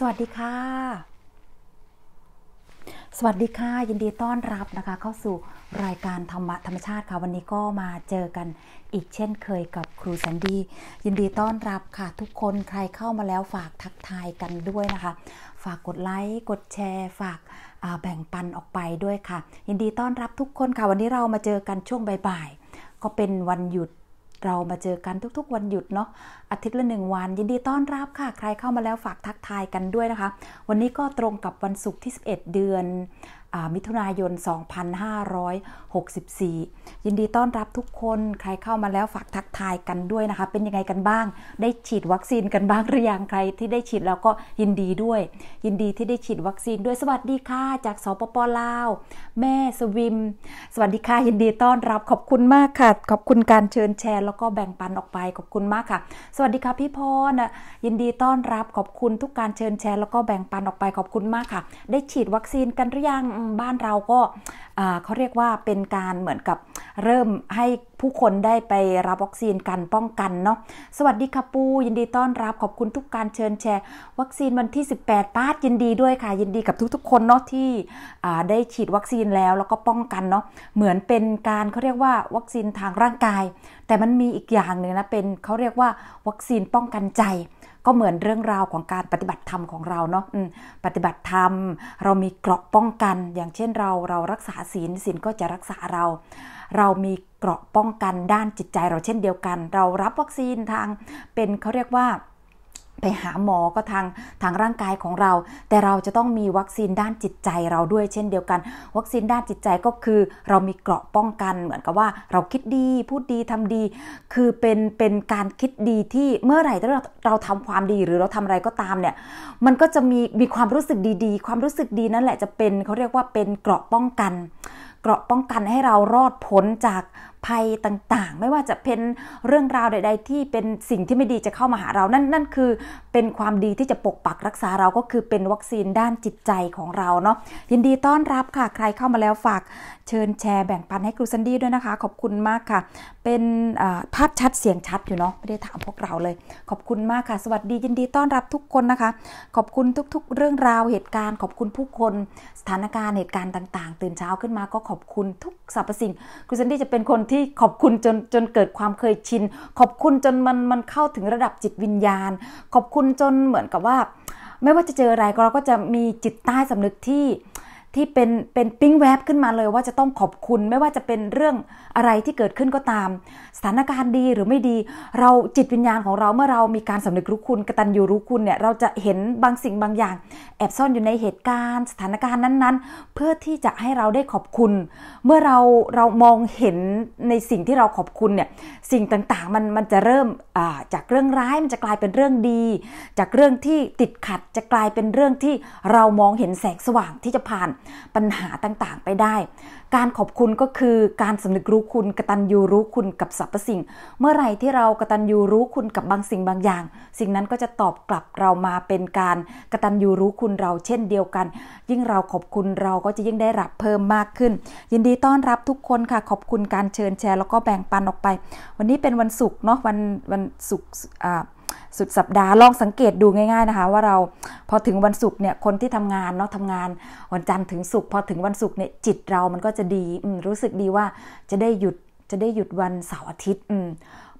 สวัสดีค่ะ สวัสดีค่ะ ยินดีต้อนรับนะคะเข้าสู่รายการธรรมะธรรมชาติค่ะวันนี้ก็มาเจอกันอีกเช่นเคยกับครูสันดี ยินดีต้อนรับค่ะทุกคนใครเข้ามาแล้วฝากทักทายกันด้วยนะคะฝากกดไลค์กดแชร์ ฝากแบ่งปันออกไปด้วยค่ะ ยินดีต้อนรับทุกคนค่ะ วันนี้เรามาเจอกันช่วงบ่ายๆก็เป็นวันหยุดเรามาเจอกันทุกๆวันหยุดเนาะอาทิตย์ละหนึ่งวัน ยินดีต้อนรับค่ะ ใครเข้ามาแล้วฝากทักทายกันด้วยนะคะ วันนี้ก็ตรงกับวันศุกร์ที่ 11 เดือนมิถุนายน 2564 ยินดีต้อนรับทุกคน ใครเข้ามาแล้ว ฝากทักทายกันด้วยนะคะ เป็นยังไงกันบ้าง ได้ฉีดวัคซีนกันบ้างหรือยัง ใครที่ได้ฉีดแล้วก็ยินดีด้วย ยินดีที่ได้ฉีดวัคซีนด้วย สวัสดีค่ะ จากสปปลาว แม่สวิม สวัสดีค่ะ ยินดีต้อนรับ ขอบคุณมากค่ะ ขอบคุณการเชิญแชร์แล้วก็แบ่งปันออกไป ขอบคุณมากค่ะ สวัสดีค่ะพี่พอะยินดีต้อนรับ ขอบคุณทุกการเชิญแชร์แล้วก็แบ่งปันออกไป ขอบคุณมากค่ะ ได้ฉีดวัคซีนกันหรือยังบ้านเราก็เขาเรียกว่าเป็นการเหมือนกับเริ่มให้ผู้คนได้ไปรับวัคซีนกันป้องกันเนาะสวัสดีค่ะ ปู ยินดีต้อนรับขอบคุณทุกการเชิญแชร์ วัคซีนวันที่ 18ปราตยินดีด้วยค่ะ ยินดีกับทุกๆ คนเนาะที่ได้ฉีดวัคซีนแล้วแล้วก็ป้องกันเนาะเหมือนเป็นการเขาเรียกว่าวัคซีนทางร่างกาย แต่มันมีอีกอย่างหนึ่งนะเป็นเขาเรียกว่าวัคซีนป้องกันใจก็เหมือนเรื่องราวของการปฏิบัติธรรมของเราเนาะปฏิบัติธรรมเรามีเกราะป้องกันอย่างเช่นเราเรารักษาศีลศีลก็จะรักษาเรา เรามีเกราะป้องกัน ด้านจิตใจเราเช่นเดียวกัน เรารับวัคซีนทาง เป็นเขาเรียกว่าไปหาหมอก็ทางทางร่างกายของเรา แต่เราจะต้องมีวัคซีนด้านจิตใจเราด้วยเช่นเดียวกัน วัคซีนด้านจิตใจก็คือเรามีเกราะป้องกัน เหมือนกับว่าเราคิดดีพูดดีทำดี คือเป็นเป็นการคิดดีที่เมื่อไหร่ที่เราเราทำความดีหรือเราทำอะไรก็ตามเนี่ยมันก็จะมีมีความรู้สึกดีๆ ความรู้สึกดีนั่นแหละจะเป็นเขาเรียกว่าเป็นเกราะป้องกัน เกราะป้องกันให้เรารอดพ้นจากภัยต่างๆ ไม่ว่าจะเป็นเรื่องราวใดๆที่เป็นสิ่งที่ไม่ดีจะเข้ามาหาเรา นั่นนั่นคือเป็นความดีที่จะปกปักรักษาเราก็คือเป็นวัคซีนด้านจิตใจของเราเนาะยินดีต้อนรับค่ะใครเข้ามาแล้วฝากเชิญแชร์แบ่งปันให้ครูซันดี้ด้วยนะคะ ขอบคุณมากค่ะ เป็นภาพชัดเสียงชัดอยู่เนาะไม่ได้ถามพวกเราเลย ขอบคุณมากค่ะ สวัสดียินดีต้อนรับทุกคนนะคะ ขอบคุณทุก ๆ เรื่องราวเหตุการณ์ขอบคุณผู้คน สถานการณ์เหตุการณ์ต่างๆ ตื่นเช้าขึ้นมา ก็ขอบคุณทุกสรรพสิ่งครูซันดี้จะเป็นคนที่ขอบคุณจนจนเกิดความเคยชิน ขอบคุณจนมันมันเข้าถึงระดับจิตวิญญาณ ขอบคุณจนเหมือนกับว่า ไม่ว่าจะเจออะไรก็เราก็จะมีจิตใต้สำนึกที่ที่เป็นเป็นปิ้งแวบขึ้นมาเลยว่าจะต้องขอบคุณไม่ว่าจะเป็นเรื่องอะไรที่เกิดขึ้นก็ตามสถานการณ์ดีหรือไม่ดี เราจิตวิญญาณของเราเมื่อเรามีการสำนึกรู้คุณกตัญญูรู้คุณเนี่ยเราจะเห็นบางสิ่งบางอย่าง แอบซ่อนอยู่ในเหตุการณ์ สถานการณ์นั้นๆ เพื่อที่จะให้เราได้ขอบคุณ เมื่อเราเรามองเห็นในสิ่งที่เราขอบคุณเนี่ยสิ่งต่างๆมันมันจะเริ่มจากเรื่องร้ายมันจะกลายเป็นเรื่องดี จากเรื่องที่ติดขัดจะกลายเป็นเรื่องที่เรามองเห็นแสงสว่างที่จะผ่านปัญหาต่างๆ ไปได้ การขอบคุณก็คือการสำนึกรู้คุณกระตันยูรู้คุณกับสรรพสิ่ง เมื่อไหร่ที่เรากระตันยูรู้คุณกับบางสิ่งบางอย่าง สิ่งนั้นก็จะตอบกลับเรามาเป็นการกระตันยูรู้คุณเราเช่นเดียวกัน ยิ่งเราขอบคุณเราก็จะยิ่งได้รับเพิ่มมากขึ้น ยินดีต้อนรับทุกคนค่ะ ขอบคุณการเชิญแชร์แล้วก็แบ่งปันออกไป วันนี้เป็นวันศุกร์เนาะ วันวันศุกร์อ่าสุดสัปดาห์ลองสังเกตดูง่ายๆ นะคะว่าเราพอถึงวันศุกร์เนี่ยคนที่ทำงานเนาะทำงานวันจันทร์ถึงศุกร์พอถึงวันศุกร์เนี่ยจิตเรามันก็จะดี รู้สึกดีว่าจะได้หยุดจะได้หยุดวันเสาร์อาทิตย์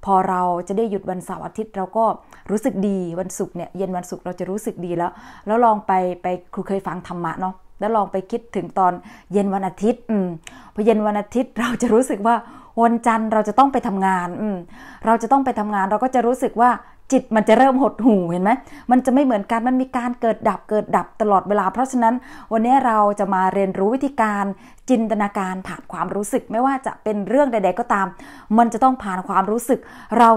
พอเราจะได้หยุดวันเสาร์อาทิตย์เราก็รู้สึกดีวันศุกร์เนี่ยเย็นวันศุกร์เราจะรู้สึกดีแล้ว แล้วลองไปไปครูเคยฟังธรรมะเนาะแล้วลองไปคิดถึงตอนเย็นวันอาทิตย์อืมพอเย็นวันอาทิตย์เราจะรู้สึกว่าวันจันทร์เราจะต้องไปทำงานอืมเราจะต้องไปทำงานเราก็จะรู้สึกว่าจิตมันจะเริ่มหดหู่เห็นไหมมันจะไม่เหมือนกัน มันมีการเกิดดับเกิดดับตลอดเวลา เพราะฉะนั้นวันนี้เราจะมาเรียนรู้วิธีการจินตนาการผ่านความรู้สึกไม่ว่าจะเป็นเรื่องใด ๆ ก็ตาม มันจะต้องผ่านความรู้สึก เรา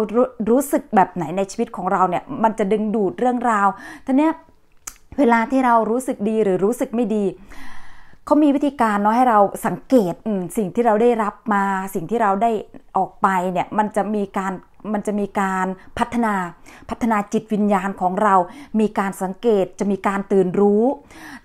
รู้สึกแบบไหนในชีวิตของเราเนี่ย มันจะดึงดูดเรื่องราว ทีนี้เวลาที่เรารู้สึกดีหรือรู้สึกไม่ดี เขามีวิธีการเนาะให้เราสังเกตสิ่งที่เราได้รับมาสิ่งที่เราได้ออกไปเนี่ย มันจะมีการมันจะมีการพัฒนาพัฒนาจิตวิญญาณของเรา มีการสังเกต จะมีการตื่นรู้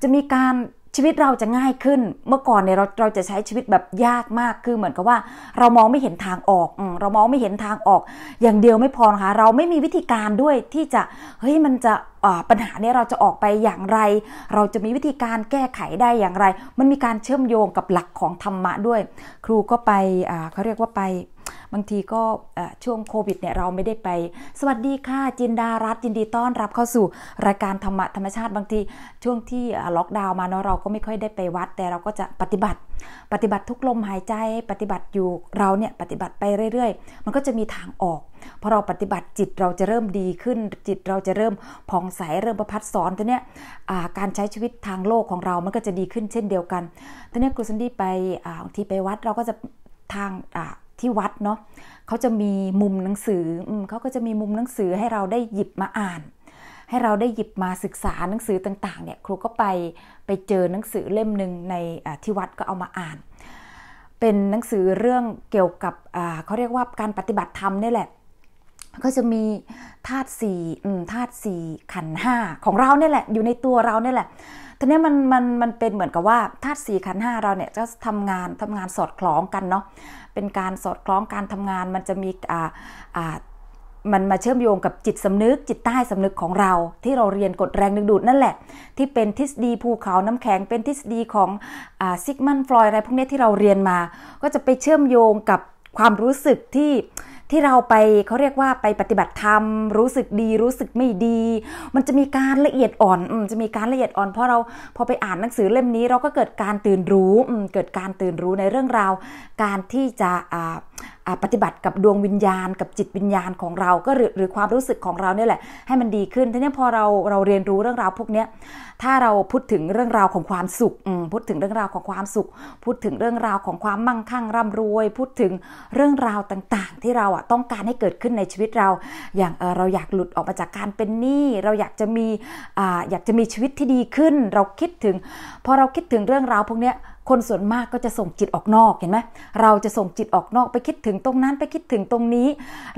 จะมีการชีวิตเราจะง่ายขึ้น เมื่อก่อนเนี่ยเราเราจะใช้ชีวิตแบบยากมาก คือเหมือนกับว่า เรามองไม่เห็นทางออกเรามองไม่เห็นทางออก อย่างเดียวไม่พอนะคะเราไม่มีวิธีการด้วยที่จะเฮ้ยมันจะปัญหาเนี่ยเราจะออกไปอย่างไร เราจะมีวิธีการแก้ไขได้อย่างไร มันมีการเชื่อมโยงกับหลักของธรรมะด้วย ครูก็ไปเขาเรียกว่าไปบางทีก็ช่วงโควิดเนี่ยเราไม่ได้ไป สวัสดีค่ะ จินดารัตจินดีต้อนรับเข้าสู่รายการธรรมะธรรมชาติบางทีช่วงที่ล็อกดาวน์มาเนาะเราก็ไม่ค่อยได้ไปวัด แต่เราก็จะปฏิบัติ ปฏิบัติทุกลมหายใจปฏิบัติอยู่เราเนี่ยปฏิบัติไปเรื่อย ๆ มันก็จะมีทางออกพอเราปฏิบัติจิตเราจะเริ่มดีขึ้น จิตเราจะเริ่มผ่องใสเริ่มประพัดสอนตัวเนี้ยการใช้ชีวิตทางโลกของเรา มันก็จะดีขึ้นเช่นเดียวกันตอนนี้ครูซันดี้ไปบางทีไปวัดเราก็จะทางที่วัดเนาะเขาจะมีมุมหนังสือเขาก็จะมีมุมหนังสือให้เราได้หยิบมาอ่าน ให้เราได้หยิบมาศึกษาหนังสือต่างๆเนี่ยครูก็ไปไปเจอหนังสือเล่มหนึ่งในที่วัดก็เอามาอ่าน เป็นหนังสือเรื่องเกี่ยวกับเขาเรียกว่าการปฏิบัติธรรมนี่แหละก็จะมีธาตุสี่ธาตุสี่ขันห้าของเราเนี่ยแหละอยู่ในตัวเราเนี่ยแหละทีนี้มันมันมันเป็นเหมือนกับว่าธาตุสี่ขันห้าเราเนี่ยจะทำงานทำงานสอดคล้องกันเนาะเป็นการสอดคล้องการทำงานมันจะมีอ่าอ่ามันมาเชื่อมโยงกับจิตสำนึกจิตใต้สำนึกของเรา ที่เราเรียนกฎแรงดึงดูดนั่นแหละที่เป็นทฤษฎีภูเขาน้ำแข็งเป็นทฤษฎีของซิกมันฟลอยอะไรพวกนี้ที่เราเรียนมาก็จะไปเชื่อมโยงกับความรู้สึกที่ที่เราไปเขาเรียกว่าไปปฏิบัติธรรมรู้สึกดี รู้สึกไม่ดี มันจะมีการละเอียดอ่อนอจะมีการละเอียดอ่อนเพราะเราพอไปอ่านหนังสือเล่มนี้เราก็เกิดการตื่นรู้เกิดการตื่นรู้ในเรื่องราว การที่จะปฏิบัติกับดวงวิญญาณกับจิตวิญญาณของเราก็หรือความรู้สึกของเราเนี่ยแหละให้มันดีขึ้นทีนี้พอเราเราเรียนรู้เรื่องราวพวกนี้ถ้าเราพูดถึงเรื่องราวของความสุขพูดถึงเรื่องราวของความสุข พูดถึงเรื่องราวของความมั่งคั่งร่ำรวย พูดถึงเรื่องราวต่าง ๆ ที่เราอ่ะต้องการให้เกิดขึ้นในชีวิตเรา อย่างเราอยากหลุดออกมาจากการเป็นหนี้เราอยากจะมีออยากจะมีชีวิตที่ดีขึ้น เราคิดถึง พอเราคิดถึงเรื่องราวพวกนี้คนส่วนมากก็จะส่งจิตออกนอกเห็นไหมเราจะส่งจิตออกนอกไปคิดถึงตรงนั้นไปคิดถึงตรงนี้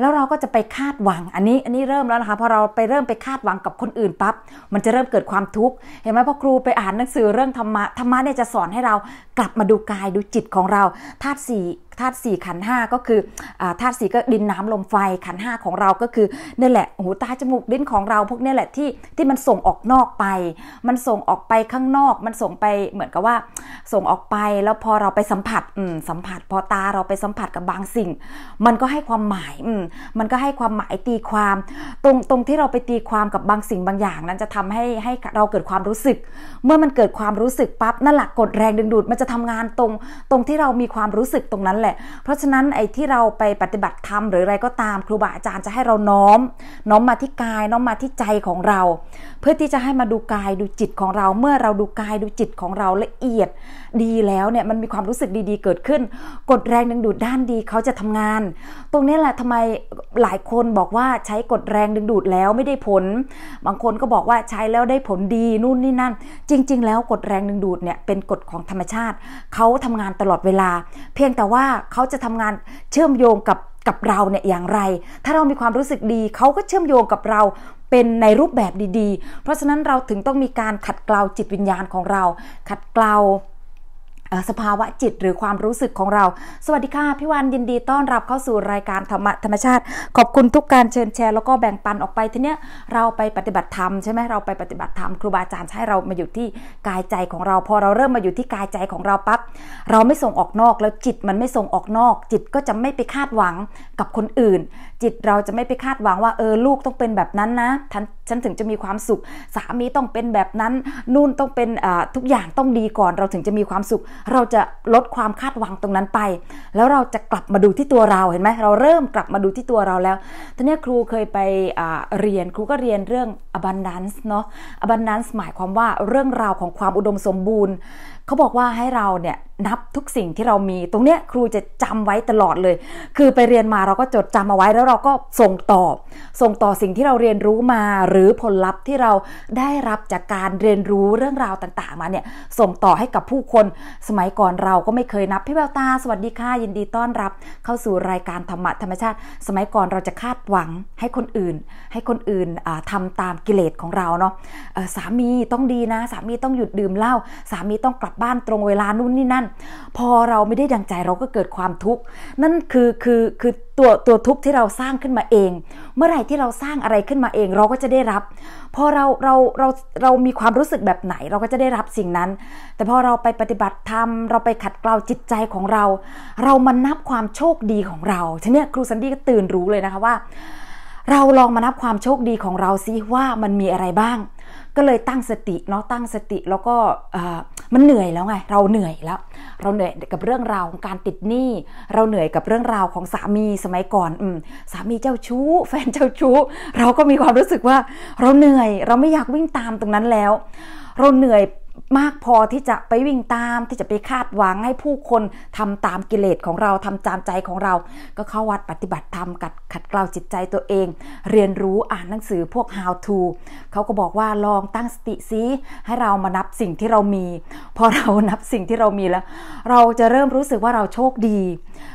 แล้วเราก็จะไปคาดหวังอันนี้อันนี้เริ่มแล้วนะคะ พอเราไปเริ่มไปคาดหวังกับคนอื่นปั๊บมันจะเริ่มเกิดความทุกข์เห็นไหมพอครูไปอ่านหนังสือเรื่องธรรมะธรรมะเนี่ยจะสอนให้เรากลับมาดูกายดูจิตของเราธาตุสี่ธาตุสี่ขันห้าก็คือธาตุสี่ก็ดินน้ำลมไฟขันห้าของเราก็คือนี่แหละหูตาจมูกดิ้นของเรา พวกนี้แหละที่ที่มันส่งออกนอกไป มันส่งออกไปข้างนอกมันส่งไปเหมือนกับว่า ส่งออกไปแล้วพอเราไปสัมผัสสัมผัสพอตาเราไปสัมผัสกับบางสิ่ง มันก็ให้ความหมายมมันก็ให้ความหมายตีความ ตรงตรงที่เราไปตีความกับบางสิ่งบางอย่างนั้นจะทำให้ให้เราเกิดความรู้สึก เมื่อมันเกิดความรู้สึกปั๊บนั่นแหละกดแรงดึงดูดมันจะทำงานตรงตรงที่เรามีความรู้สึกตรงนั้นแหละหละเพราะฉะนั้นไอ้ที่เราไปปฏิบัติธรรมหรืออะไรก็ตามครูบาอาจารย์จะให้เราน้อม น้อมมาที่กาย น้อมมาที่ใจของเรา เพื่อที่จะให้มาดูกายดูจิตของเรา เมื่อเราดูกายดูจิตของเราละเอียดดีแล้วเนี่ยมันมีความรู้สึกดีๆ เกิดขึ้นกดแรงดึงดูดด้านดีเขาจะทำงาน ตรงนี้แหละทำไมหลายคนบอกว่าใช้กดแรงดึงดูดแล้วไม่ได้ผลบางคนก็บอกว่าใช้แล้วได้ผลดีนู่นนี่นั่น จริงๆ แล้วกดแรงดึงดูดเนี่ยเป็นกฎของธรรมชาติเขาทำงานตลอดเวลา เพียงแต่ว่าเขาจะทำงานเชื่อมโยงกับกับเราเนี่ยอย่างไร ถ้าเรามีความรู้สึกดีเขาก็เชื่อมโยงกับเราเป็นในรูปแบบดีๆ เพราะฉะนั้นเราถึงต้องมีการขัดเกลาจิตวิญญาณของเรา ขัดเกลาสภาวะจิตหรือความรู้สึกของเรา สวัสดีค่ะพี่วันยินดีต้อนรับเข้าสู่รายการธรรมธรรมชาติ ขอบคุณทุกการเชิญแชร์แล้วก็แบ่งปันออกไปทีเนี้ยเราไปปฏิบัติธรรมใช่ไหมเราไปปฏิบัติธรรม ครูบาอาจารย์ให้เรามาอยู่ที่กายใจของเราพอเราเริ่มมาอยู่ที่กายใจของเราปั๊บเราไม่ส่งออกนอกแล้วจิตมันไม่ส่งออกนอก จิตก็จะไม่ไปคาดหวังกับคนอื่นจิตเราจะไม่ไปคาดหวังว่าเออลูกต้องเป็นแบบนั้นนะ ฉันถึงจะมีความสุข สามีต้องเป็นแบบนั้นนู่นต้องเป็นทุกอย่างต้องดีก่อน เราถึงจะมีความสุข เราจะลดความคาดหวังตรงนั้นไป แล้วเราจะกลับมาดูที่ตัวเราเห็นไหมเราเริ่มกลับมาดูที่ตัวเราแล้วทีนี้ครูเคยไปเรียนครูก็เรียนเรื่อง abundance เนาะ abundance หมายความว่าเรื่องราวของความอุดมสมบูรณ์ เขาบอกว่าให้เราเนี่ยนับทุกสิ่งที่เรามี ตรงเนี้ยครูจะจำไว้ตลอดเลย คือไปเรียนมาเราก็จดจำเอาไว้แล้วเราก็ส่งต่อส่งต่อสิ่งที่เราเรียนรู้มาหรือผลลัพธ์ที่เราได้รับจากการเรียนรู้เรื่องราวต่างๆ มาเนี่ยส่งต่อให้กับผู้คน สมัยก่อนเราก็ไม่เคยนับพี่แววตา สวัสดีค่ะยินดีต้อนรับ เข้าสู่รายการธรรมะธรรมชาติ สมัยก่อนเราจะคาดหวังให้คนอื่น ให้คนอื่นทำตามกิเลสของเราเนาะสามีต้องดีนะ สามีต้องหยุดดื่มเหล้าสามีต้องกลับบ้านตรงเวลานู่นนี่นั่น พอเราไม่ได้ดังใจเราก็เกิดความทุกข์นั่นคือคือคือตัวตัวทุกข์ที่เราสร้างขึ้นมาเอง เมื่อไหร่ที่เราสร้างอะไรขึ้นมาเองเราก็จะได้รับพอเราเราเราเรามีความรู้สึกแบบไหนเราก็จะได้รับสิ่งนั้น แต่พอเราไปปฏิบัติธรรมเราไปขัดเกลาจิตใจของเรา เรามานับความโชคดีของเราทีนี้ครูสันดี้ก็ตื่นรู้เลยนะคะว่า เราลองมานับความโชคดีของเราซิว่ามันมีอะไรบ้างก็เลยตั้งสติเนาะตั้งสติแล้วก็มันเหนื่อยแล้วไง เราเหนื่อยแล้ว เราเหนื่อยกับเรื่องราวของการติดหนี้เราเหนื่อยกับเรื่องราวของสามีสมัยก่อนอสามีเจ้าชู้แฟนเจ้าชู้เราก็มีความรู้สึกว่าเราเหนื่อยเราไม่อยากวิ่งตามตรงนั้นแล้วเราเหนื่อยมากพอที่จะไปวิ่งตามที่จะไปคาดหวังให้ผู้คนทำตามกิเลสของเราทำตามใจของเรา ก็เข้าวัดปฏิบัติธรรมกัดขัดเกลาจิตใจตัวเอง เรียนรู้อ่านหนังสือพวก how to เขาก็บอกว่าลองตั้งสติซีให้เรามานับสิ่งที่เรามีพอเรานับสิ่งที่เรามีแล้ว เราจะเริ่มรู้สึกว่าเราโชคดี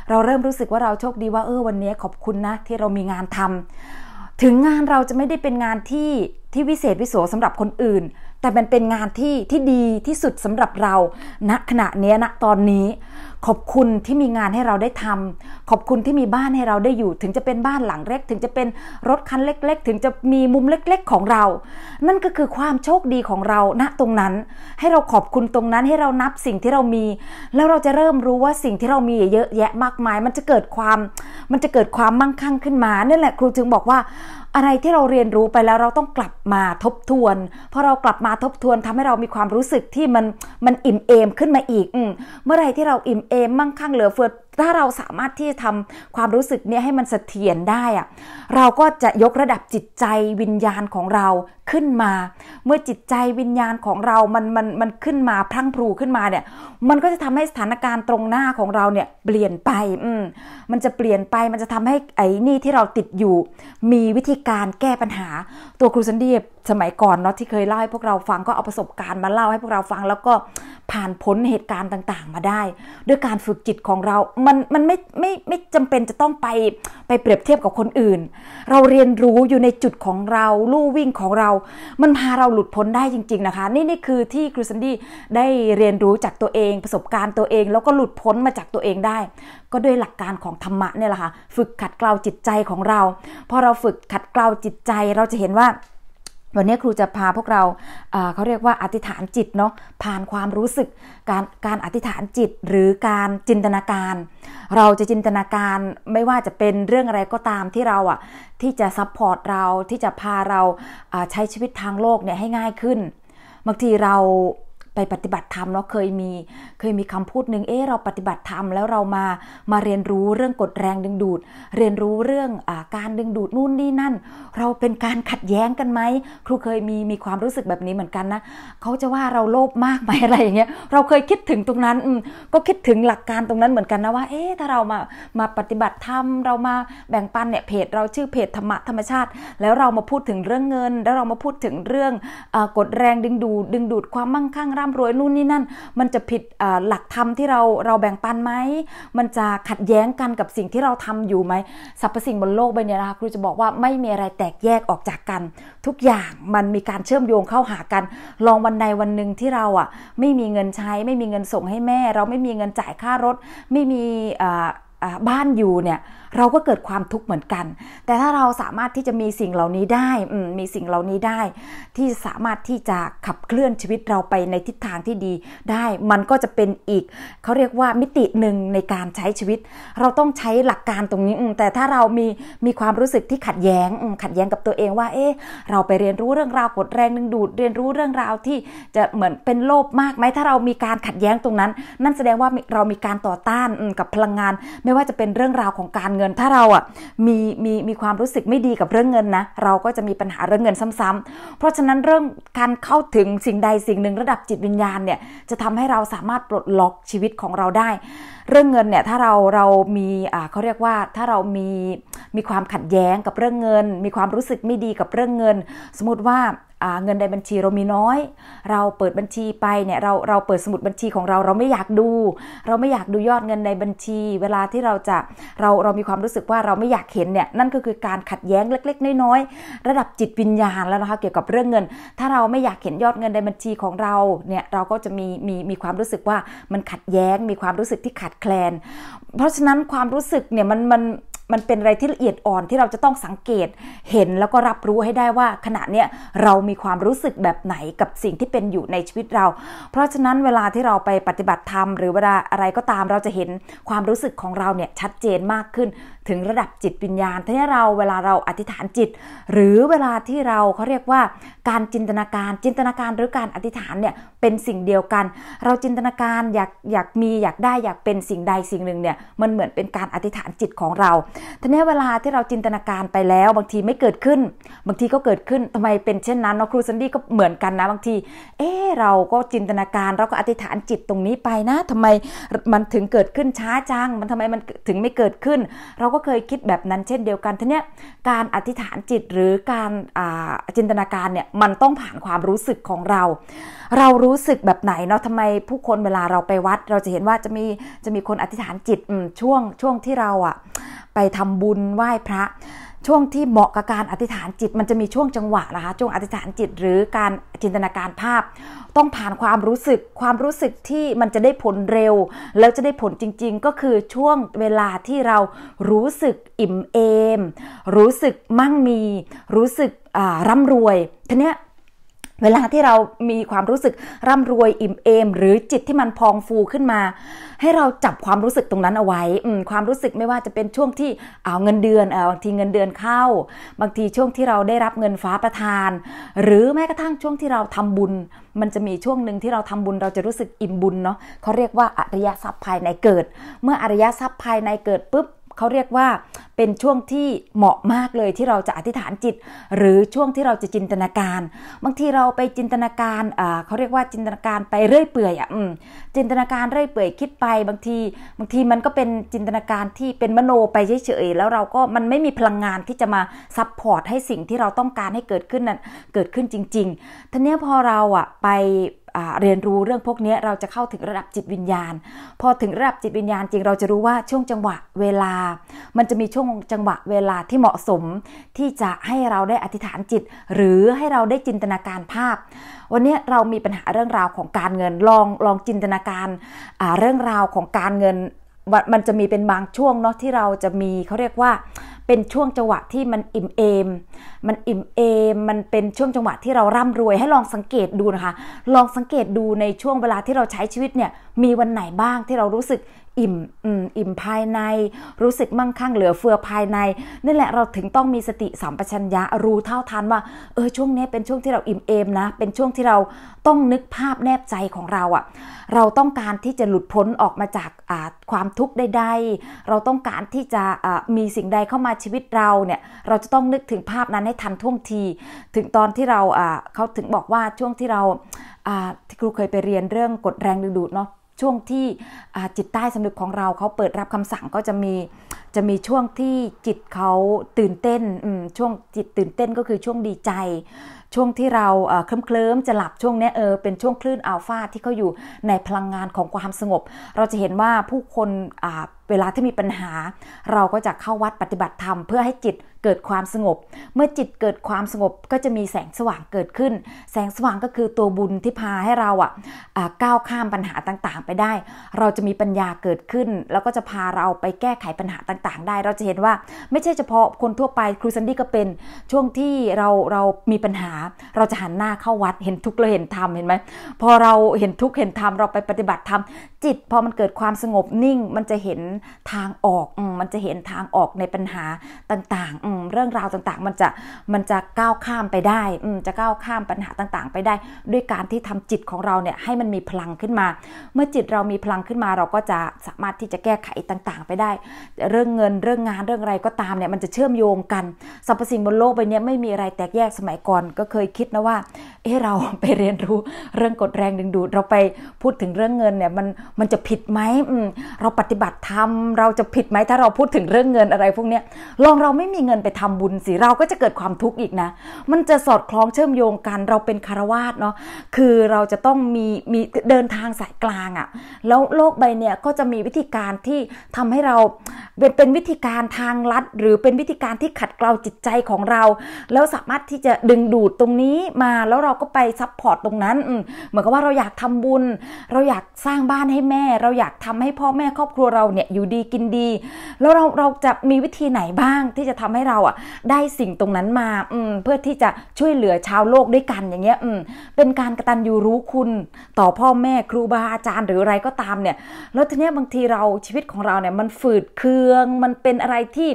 เราเริ่มรู้สึกว่าเราโชคดีว่าเออวันนี้ขอบคุณนะ ที่เรามีงานทำ ถึงงานเราจะไม่ได้เป็นงานที่ที่วิเศษวิโสสำหรับคนอื่นแต่มันเป็นงานที่ที่ดีที่สุดสำหรับเราณนะขณะนี้ณนะตอนนี้ขอบคุณที่มีงานให้เราได้ทำ ขอบคุณที่มีบ้านให้เราได้อยู่ถึงจะเป็นบ้านหลังเล็กถึงจะเป็นรถคัน เล็ก ๆ ถึงจะมีมุมเล็กๆของเรา นั่นก็คือความโชคดีของเราณตรงนั้น ให้เราขอบคุณตรงนั้นให้เรานับสิ่งที่เรามี แล้วเราจะเริ่มรู้ว่าสิ่งที่เรามีเยอะแยะมากมาย มันจะเกิดความ มันจะเกิดความมั่งคั่งขึ้นมานั่นแหละครูจึงบอกว่าอะไรที่เราเรียนรู้ไปแล้วเราต้องกลับมาทบทวนพอเรากลับมาทบทวนทำให้เรามีความรู้สึกที่มันมันอิ่มเอมขึ้นมาอีกเมื่อไรที่เราอิ่มเอมั่งคั่งเหลือเฟือถ้าเราสามารถที่จะทำความรู้สึกเนี่ยให้มันเสถียรได้อะเราก็จะยกระดับจิตใจวิญญาณของเราขึ้นมา เมื่อจิตใจวิญญาณของเรามันมันมันขึ้นมาพลั่งพลูขึ้นมาเนี่ยมันก็จะทำให้สถานการณ์ตรงหน้าของเราเนี่ยเปลี่ยนไปอืมมันจะเปลี่ยนไป มันจะทำให้ไอ้นี่ที่เราติดอยู่ มีวิธีการแก้ปัญหา ตัวครูสันดีสมัยก่อนเนาะที่เคยเล่าให้พวกเราฟังก็เอาประสบการณ์มาเล่าให้พวกเราฟังแล้วก็ผ่านพ้นเหตุการณ์ต่างๆ มาได้ด้วยการฝึกจิตของเรามันมันไม่ไม่ไม่จำเป็นจะต้องไปไปเปรียบเทียบกับคนอื่น เราเรียนรู้อยู่ในจุดของเราลู่วิ่งของเรา มันพาเราหลุดพ้นได้จริง ๆนะคะนี่นี่คือที่ครูซันดี้ได้เรียนรู้จากตัวเองประสบการณ์ตัวเองแล้วก็หลุดพ้นมาจากตัวเองได้ ก็ด้วยหลักการของธรรมะเนี่ยแหละคะ่ะฝึกขัดเกลาจิตใจของเรา พอเราฝึกขัดเกลาจิตใจเราจะเห็นว่าวันนี้ครูจะพาพวกเราเขาเรียกว่าอธิษฐานจิตเนาะ ผ่านความรู้สึก การการอธิษฐานจิตหรือการจินตนาการ เราจะจินตนาการไม่ว่าจะเป็นเรื่องอะไรก็ตามที่เราอ่ะ ที่จะซัพพอร์ตเราที่จะพาเราใช้ชีวิตทางโลกเนี่ยให้ง่ายขึ้น บางทีเราไปปฏิบัติธรรมเนาะเคยมีเคยมีคำพูดหนึ่งเออเราปฏิบัติธรรมแล้วเรามามาเรียนรู้เรื่องกฎแรงดึงดูด เรียนรู้เรื่องอการดึงดูดนู่นนี่นั่น เราเป็นการขัดแย้งกันไหม ครูเคยมีมีความรู้สึกแบบนี้เหมือนกันนะเขาจะว่าเราโลภมากไหมอะไรอย่างเงี้ยเราเคยคิดถึงตรงนั้นก็คิดถึงหลักการตรงนั้นเหมือนกันนะว่าเออถ้าเรามามาปฏิบัติธรรมเรามาแบ่งปันเนี่ยเพจเราชื่อเพจธรรมะธรรมชาติ แล้วเรามาพูดถึงเรื่องเงินแล้วเรามาพูดถึงเรื่องกฎแรงดึงดูดดึงดูดความมั่งคั่ง่ำรวยนู่นนี่นั่นมันจะผิดหลักธรรมที่เราเราแบ่งปันไหมมันจะขัดแย้งกันกับสิ่งที่เราทำอยู่ไหมสรรพสิ่งบนโลกใบนี้นะคะครูจะบอกว่าไม่มีอะไรแตกแยกออกจากกัน ทุกอย่างมันมีการเชื่อมโยงเข้าหากัน ลองวันใดวันหนึ่งที่เราอ่ะไม่มีเงินใช้ไม่มีเงินส่งให้แม่ เราไม่มีเงินจ่ายค่ารถไม่มีบ้านอยู่เนี่ยเราก็เกิดความทุกข์เหมือนกัน แต่ถ้าเราสามารถที่จะมีสิ่งเหล่านี้ได้มีสิ่งเหล่านี้ได้ ที่สามารถที่จะขับเคลื่อนชีวิตเราไปในทิศทางที่ดีได้มันก็จะเป็นอีกเขาเรียกว่ามิติหนึ่งในการใช้ชีวิต เราต้องใช้หลักการตรงนี้แต่ถ้าเรามีมีความรู้สึกที่ขัดแย้งขัดแย้งกับตัวเองว่า เอ๊ะเราไปเรียนรู้เรื่องราวกดแรงดึงดูด เรียนรู้เรื่องราวที่จะเหมือนเป็นโลภมากไหมถ้าเรามีการขัดแย้งตรงนั้น นั่นแสดงว่าเรามีการต่อต้านกับพลังงานไม่ไม่ว่าจะเป็นเรื่องราวของการเงิน ถ้าเราอ่ะมีมีมีความรู้สึกไม่ดีกับเรื่องเงินนะ เราก็จะมีปัญหาเรื่องเงินซ้ำ ๆ เพราะฉะนั้นเรื่องการเข้าถึงสิ่งใดสิ่งหนึ่งระดับจิตวิญญาณเนี่ยจะทำให้เราสามารถปลดล็อกชีวิตของเราได้ เรื่องเงินเนี่ยถ้าเราเรามีอ่าเขาเรียกว่าถ้าเรามีมีความขัดแย้งกับเรื่องเงิน มีความรู้สึกไม่ดีกับเรื่องเงิน สมมติว่าเงินในบัญชีเรามีน้อย เราเปิดบัญชีไปเนี่ยเราเราเปิดสมุดบัญชีของเราเราไม่อยากดู เราไม่อยากดูยอดเงินในบัญชี เวลาที่เราจะเราเรามีความรู้สึกว่าเราไม่อยากเห็นเนี่ยนั่นก็คือการขัดแย้งเล็ก ๆน้อยๆระดับจิตวิญญาณแล้วนะคะเกี่ยวกับเรื่องเงิน ถ้าเราไม่อยากเห็นยอดเงินในบัญชีของเราเนี่ยเราก็จะมีมีมีความรู้สึกว่ามันขัดแย้งมีความรู้สึกที่ขัดแคลน เพราะฉะนั้นความรู้สึกเนี่ยมันมันมันเป็นอะไรที่ละเอียดอ่อนที่เราจะต้องสังเกตเห็นแล้วก็รับรู้ให้ได้ว่าขณะเนี้ยเรามีความรู้สึกแบบไหนกับสิ่งที่เป็นอยู่ในชีวิตเรา เพราะฉะนั้นเวลาที่เราไปปฏิบัติธรรมหรือเวลาอะไรก็ตามเราจะเห็นความรู้สึกของเราเนี่ยชัดเจนมากขึ้นถึงระดับจิตวิญญาณท้่เราเวลาเราอธิษฐานจิต หรือเวลาที่เราเขาเรียกว่าการจินตนาการจินตนาการหรือการอธิษฐานเนี่ยเป็นสิ่งเดียวกัน เราจินตนาการ อยากอยากมีอยากได้อยากเป็นสิ่งใดสิ่งหนึ่งเนี่ยมันเหมือนเป็นการอธิษฐานจิตของเราทีนี้เวลาที่เราจินตนาการไปแล้ว บางทีไม่เกิดขึ้นบางทีก็เกิดขึ้นทำไมเป็นเช่นนั้นเนาะครูซันดี้ก็เหมือนกันนะบางทีเออเราก็จินตนาการเราก็อธิษฐานจิตตรงนี้ไปนะ ทำไมมันถึงเกิดขึ้นช้าจังมันทำไมมันถึงไม่เกิดขึ้นเราก็เคยคิดแบบนั้นเช่นเดียวกันทีเนี้ยการอธิษฐานจิตหรือการจินตนาการเนี่ยมันต้องผ่านความรู้สึกของเรา เรารู้สึกแบบไหนเนาะทำไมผู้คนเวลาเราไปวัด เราจะเห็นว่าจะมีจะมีคนอธิษฐานจิตช่วงช่วงที่เราอะไปทำบุญไหว้พระช่วงที่เหมาะกับการอธิษฐานจิต มันจะมีช่วงจังหวะนะคะช่วงอธิษฐานจิตหรือการจินตนาการภาพ ต้องผ่านความรู้สึกความรู้สึกที่มันจะได้ผลเร็วแล้วจะได้ผลจริงๆก็คือช่วงเวลาที่เรารู้สึกอิ่มเอม รู้สึกมั่งมีรู้สึกร่ำรวยทีเนี้ยเวลาที่เรามีความรู้สึกร่ำรวยอิ่มเอมหรือจิตที่มันพองฟูขึ้นมา ให้เราจับความรู้สึกตรงนั้นเอาไว้ความรู้สึกไม่ว่าจะเป็นช่วงที่เอาเงินเดือนบางทีเงินเดือนเข้า บางทีช่วงที่เราได้รับเงินฟ้าประทาน หรือแม้กระทั่งช่วงที่เราทำบุญ มันจะมีช่วงหนึ่งที่เราทำบุญเราจะรู้สึกอิ่มบุญเนาะเขาเรียกว่าอริยทรัพย์ภายในเกิด เมื่ออริยทรัพย์ภายในเกิดปุ๊บเขาเรียกว่าเป็นช่วงที่เหมาะมากเลยที่เราจะอธิษฐานจิตหรือช่วงที่เราจะจินตนาการ บางทีเราไปจินตนาการเขาเรียกว่าจินตนาการไปเรื่อยเปื่อยอ่ะจินตนาการเรื่อยเปื่อยคิดไปบางที บางทีมันก็เป็นจินตนาการที่เป็นมโนไปเฉยๆแล้วเราก็มันไม่มีพลังงานที่จะมาซับพอร์ตให้สิ่งที่เราต้องการให้เกิดขึ้นนั้นเกิดขึ้นจริง ๆทีนี้พอเราอ่ะไปเรียนรู้เรื่องพวกนี้เราจะเข้าถึงระดับจิตวิญญาณ พอถึงระดับจิตวิญญาณจริงเราจะรู้ว่าช่วงจังหวะเวลา มันจะมีช่วงวงจังหวะเวลาที่เหมาะสมที่จะให้เราได้อธิษฐานจิต หรือให้เราได้จินตนาการภาพ วันนี้เรามีปัญหาเรื่องราวของการเงินลองลองจินตนาการเรื่องราวของการเงินมันจะมีเป็นบางช่วงเนาะที่เราจะมีเขาเรียกว่าเป็นช่วงจังหวะที่มันอิ่มเอมมันอิ่มเอมมันเป็นช่วงจังหวะที่เราร่ำรวย ให้ลองสังเกตดูนะคะ ลองสังเกตดูในช่วงเวลาที่เราใช้ชีวิตเนี่ย มีวันไหนบ้างที่เรารู้สึกอิ่มอิ่มภายใน รู้สึกมั่งคั่งเหลือเฟือภายในนี่แหละเราถึงต้องมีสติสัมปชัญญะรู้เท่าทันว่า เออ ช่วงนี้เป็นช่วงที่เราอิ่มเอมนะ เป็นช่วงที่เราต้องนึกภาพแนบใจของเราอะ่ะ เราต้องการที่จะหลุดพ้นออกมาจากความทุกข์ใดๆเราต้องการที่จะมีสิ่งใดเข้ามาชีวิต เรา เนี่ย เราจะต้องนึกถึงภาพนั้นให้ทันท่วงที ถึงตอนที่เราเขาถึงบอกว่าช่วงที่เราที่ครูเคยไปเรียนเรื่องกดแรงดึงดูดเนาะช่วงที่จิตใต้สำนึกของเราเขาเปิดรับคำสั่งก็จะมีจะมีช่วงที่จิตเขาตื่นเต้นช่วงจิตตื่นเต้นก็คือช่วงดีใจ ช่วงที่เราเคลิ้มเคลิ้มจะหลับช่วงนี้เออเป็นช่วงคลื่นอัลฟาที่เขาอยู่ในพลังงานของความสงบ เราจะเห็นว่าผู้คนเวลาที่มีปัญหา เราก็จะเข้าวัดปฏิบัติธรรมเพื่อให้จิตเกิดความสงบ เมื่อจิตเกิดความสงบก็จะมีแสงสว่างเกิดขึ้น แสงสว่างก็คือตัวบุญที่พาให้เราอ่ะก้าวข้ามปัญหาต่างๆ ไปได้ เราจะมีปัญญาเกิดขึ้น แล้วก็จะพาเราไปแก้ไขปัญหาต่างๆ ได้ เราจะเห็นว่าไม่ใช่เฉพาะคนทั่วไปครูซันดี้ก็เป็น ช่วงที่เราเรามีปัญหา เราจะหันหน้าเข้าวัดเห็นทุกข์เราเห็นธรรมเห็นไหมพอเราเห็นทุกข์เห็นธรรมเราไปปฏิบัติธรรมจิตพอมันเกิดความสงบนิ่งมันจะเห็นทางออกมันจะเห็นทางออกในปัญหาต่างๆเรื่องราวต่างๆ มันจะมันจะก้าวข้ามไปได้จะก้าวข้ามปัญหาต่างๆ ไปได้ด้วยการที่ทำจิตของเราเนี่ยให้มันมีพลังขึ้นมา เมื่อจิตเรามีพลังขึ้นมาเราก็จะสามารถที่จะแก้ไขต่างๆไปได้ เรื่องเงินเรื่องงานเรื่องอะไรก็ตามเนี่ยมันจะเชื่อมโยงกันสรรพสิ่งบนโลกใบนี้ไม่มีอะไรแตกแยกสมัยก่อนก็เคยคิดนะว่าเออเราไปเรียนรู้เรื่องกดแรงดึงดูดเราไปพูดถึงเรื่องเงินเนี่ยมันมันจะผิดไหมเราปฏิบัติธรรมำเราจะผิดไหมถ้าเราพูดถึงเรื่องเงินอะไรพวกนี้ลองเราไม่มีเงินไปทำบุญสิเราก็จะเกิดความทุกข์อีกนะ มันจะสอดคล้องเชื่อมโยงกันเราเป็นคารวาสเนาะคือเราจะต้องมีมีเดินทางสายกลางอะ่ะแล้วโลกใบเนี่ยก็จะมีวิธีการที่ทำให้เรา เป็นเป็นวิธีการทางลัดหรือเป็นวิธีการที่ขัดเกลาจิตใจของเราแล้วสามารถที่จะดึงดูดตรงนี้มาแล้วเราก็ไปซัพพอร์ตตรงนั้นเหมือนกับว่าเราอยากทำบุญ เราอยากสร้างบ้านให้แม่ เราอยากทำให้พ่อแม่ครอบครัวเราเนี่ยอยู่ดีกินดี แล้วเราเราจะมีวิธีไหนบ้างที่จะทำให้เราอ่ะได้สิ่งตรงนั้นมาอืมเพื่อที่จะช่วยเหลือชาวโลกด้วยกันอย่างเงี้ยอืมเป็นการกระตันยูรู้คุณต่อพ่อแม่ครูบาอาจารย์หรืออะไรก็ตามเนี่ย แล้วทีเนี้ยบางทีเราชีวิตของเราเนี่ยมันฝืดเคืองมันเป็นอะไรที่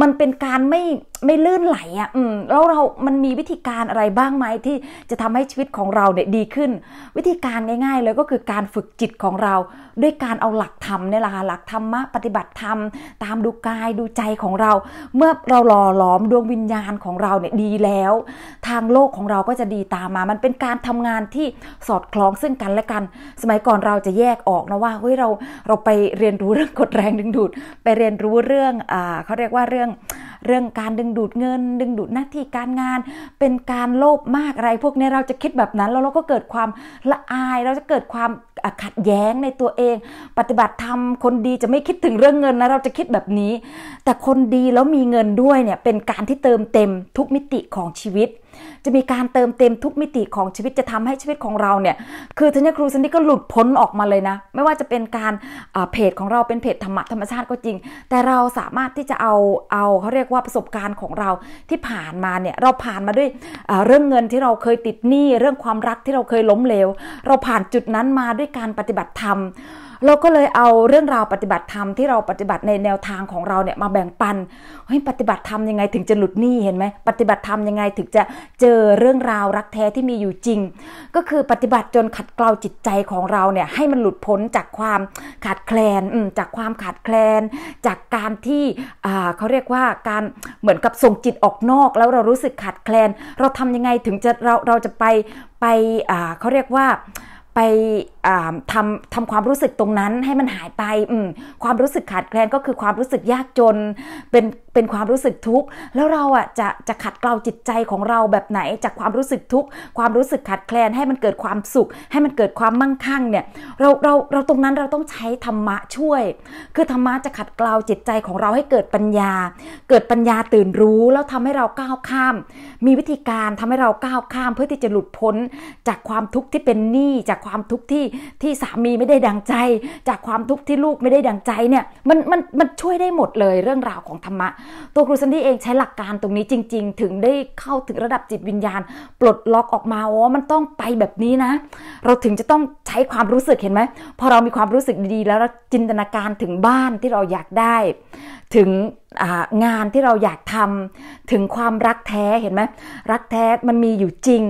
มันเป็นการไม่ไม่ลื่นไหลอ่ะอืมแล้วเรา มันมีวิธีการอะไรบ้างไหมที่จะทำให้ชีวิตของเราเนี่ยดีขึ้น วิธีการง่ายๆเลยก็คือการฝึกจิตของเราด้วยการเอาหลักธรรมเนี่ยแหละค่ะหลักธรรมะปฏิบัติธรรม ตามดูกายดูใจของเรา เมื่อเราหล่อหลอมดวงวิญญาณของเราเนี่ยดีแล้วทางโลกของเราก็จะดีตามมา มันเป็นการทำงานที่สอดคล้องซึ่งกันและกัน สมัยก่อนเราจะแยกออกนะว่าเฮ้ยเราเราไปเรียนรู้เรื่องกฎแรงดึงดูดไปเรียนรู้เรื่องอ่าเขาเรียกว่าเรื่องเรื่องการดึงดูดเงิน ดึงดูดหน้าที่การงาน เป็นการโลภมากอะไรพวกนี้เราจะคิดแบบนั้นแล้วเราก็เกิดความละอาย เราจะเกิดความขัดแย้งในตัวเอง ปฏิบัติธรรมคนดีจะไม่คิดถึงเรื่องเงินนะเราจะคิดแบบนี้ แต่คนดีแล้วมีเงินด้วยเนี่ยเป็นการที่เติมเต็ม ทุกมิติของชีวิตจะมีการเติมเต็มทุกมิติของชีวิตจะทำให้ชีวิตของเราเนี่ยคือทัญญครูซันนี่ก็หลุดพ้นออกมาเลยนะไม่ว่าจะเป็นการเพจของเราเป็นเพจธรรมะธรรมชาติก็จริง แต่เราสามารถที่จะเอาเอาเขาเรียกว่าประสบการณ์ของเราที่ผ่านมาเนี่ยเราผ่านมาด้วยเรื่องเงินที่เราเคยติดหนี้เรื่องความรักที่เราเคยล้มเหลวเราผ่านจุดนั้นมาด้วยการปฏิบัติธรรมเราก็เลยเอาเรื่องราวปฏิบัติธรรมที่เราปฏิบัติในแนวทางของเราเนี่ยมาแบ่งปันเฮ้ยปฏิบัติธรรมยังไงถึงจะหลุดหนี้เห็นไหมปฏิบัติธรรมยังไงถึงจะเจอเรื่องราวรักแท้ที่มีอยู่จริง ก็คือปฏิบัติจนขัดเกลาจิตใจของเราเนี่ยให้มันหลุดพ้นจากความขาดแคลนจากความขาดแคลน จากการที่เขาเรียกว่าการเหมือนกับส่งจิตออกนอก แล้วเรารู้สึกขาดแคลน เราทำยังไงถึงจะเราเราจะไปไปเขาเรียกว่าไปทำทำความรู้สึกตรงนั้นให้มันหายไป ความรู้สึกขาดแคลนก็คือความรู้สึกยากจนเป็นเป็นความรู้สึกทุกข์แล้วเราอ่ะจะจะขัดเกลาจิตใจของเราแบบไหนจากความรู้สึกทุกข์ ความรู้สึกขัดแคลนให้มันเกิดความสุข ให้มันเกิดความมั่งคั่งเนี่ยเราเราเราตรงนั้นเราต้องใช้ธรรมะช่วยคือธรรมะจะขัดเกลาจิตใจของเราให้เกิดปัญญา เกิดปัญญาตื่นรู้แล้วทำให้เราก้าวข้าม มีวิธีการทำให้เราก้าวข้ามเพื่อที่จะหลุดพ้น จากความทุกข์ที่เป็นหนี้จากความทุกข์ที่ที่สามีไม่ได้ดังใจ จากความทุกข์ที่ลูกไม่ได้ดังใจเนี่ยมันมันมันช่วยได้หมดเลย เรื่องราวของธรรมะตัวครูซันดี้เองใช้หลักการตรงนี้จริงๆ ถึงได้เข้าถึงระดับจิตวิญญาณ ปลดล็อกออกมาว่ามันต้องไปแบบนี้นะ เราถึงจะต้องใช้ความรู้สึกเห็นไหมพอเรามีความรู้สึกดีๆ แล้วจินตนาการถึงบ้านที่เราอยากได้ ถึงงานที่เราอยากทำถึงความรักแท้เห็นไหมรักแท้ มันมีอยู่จริง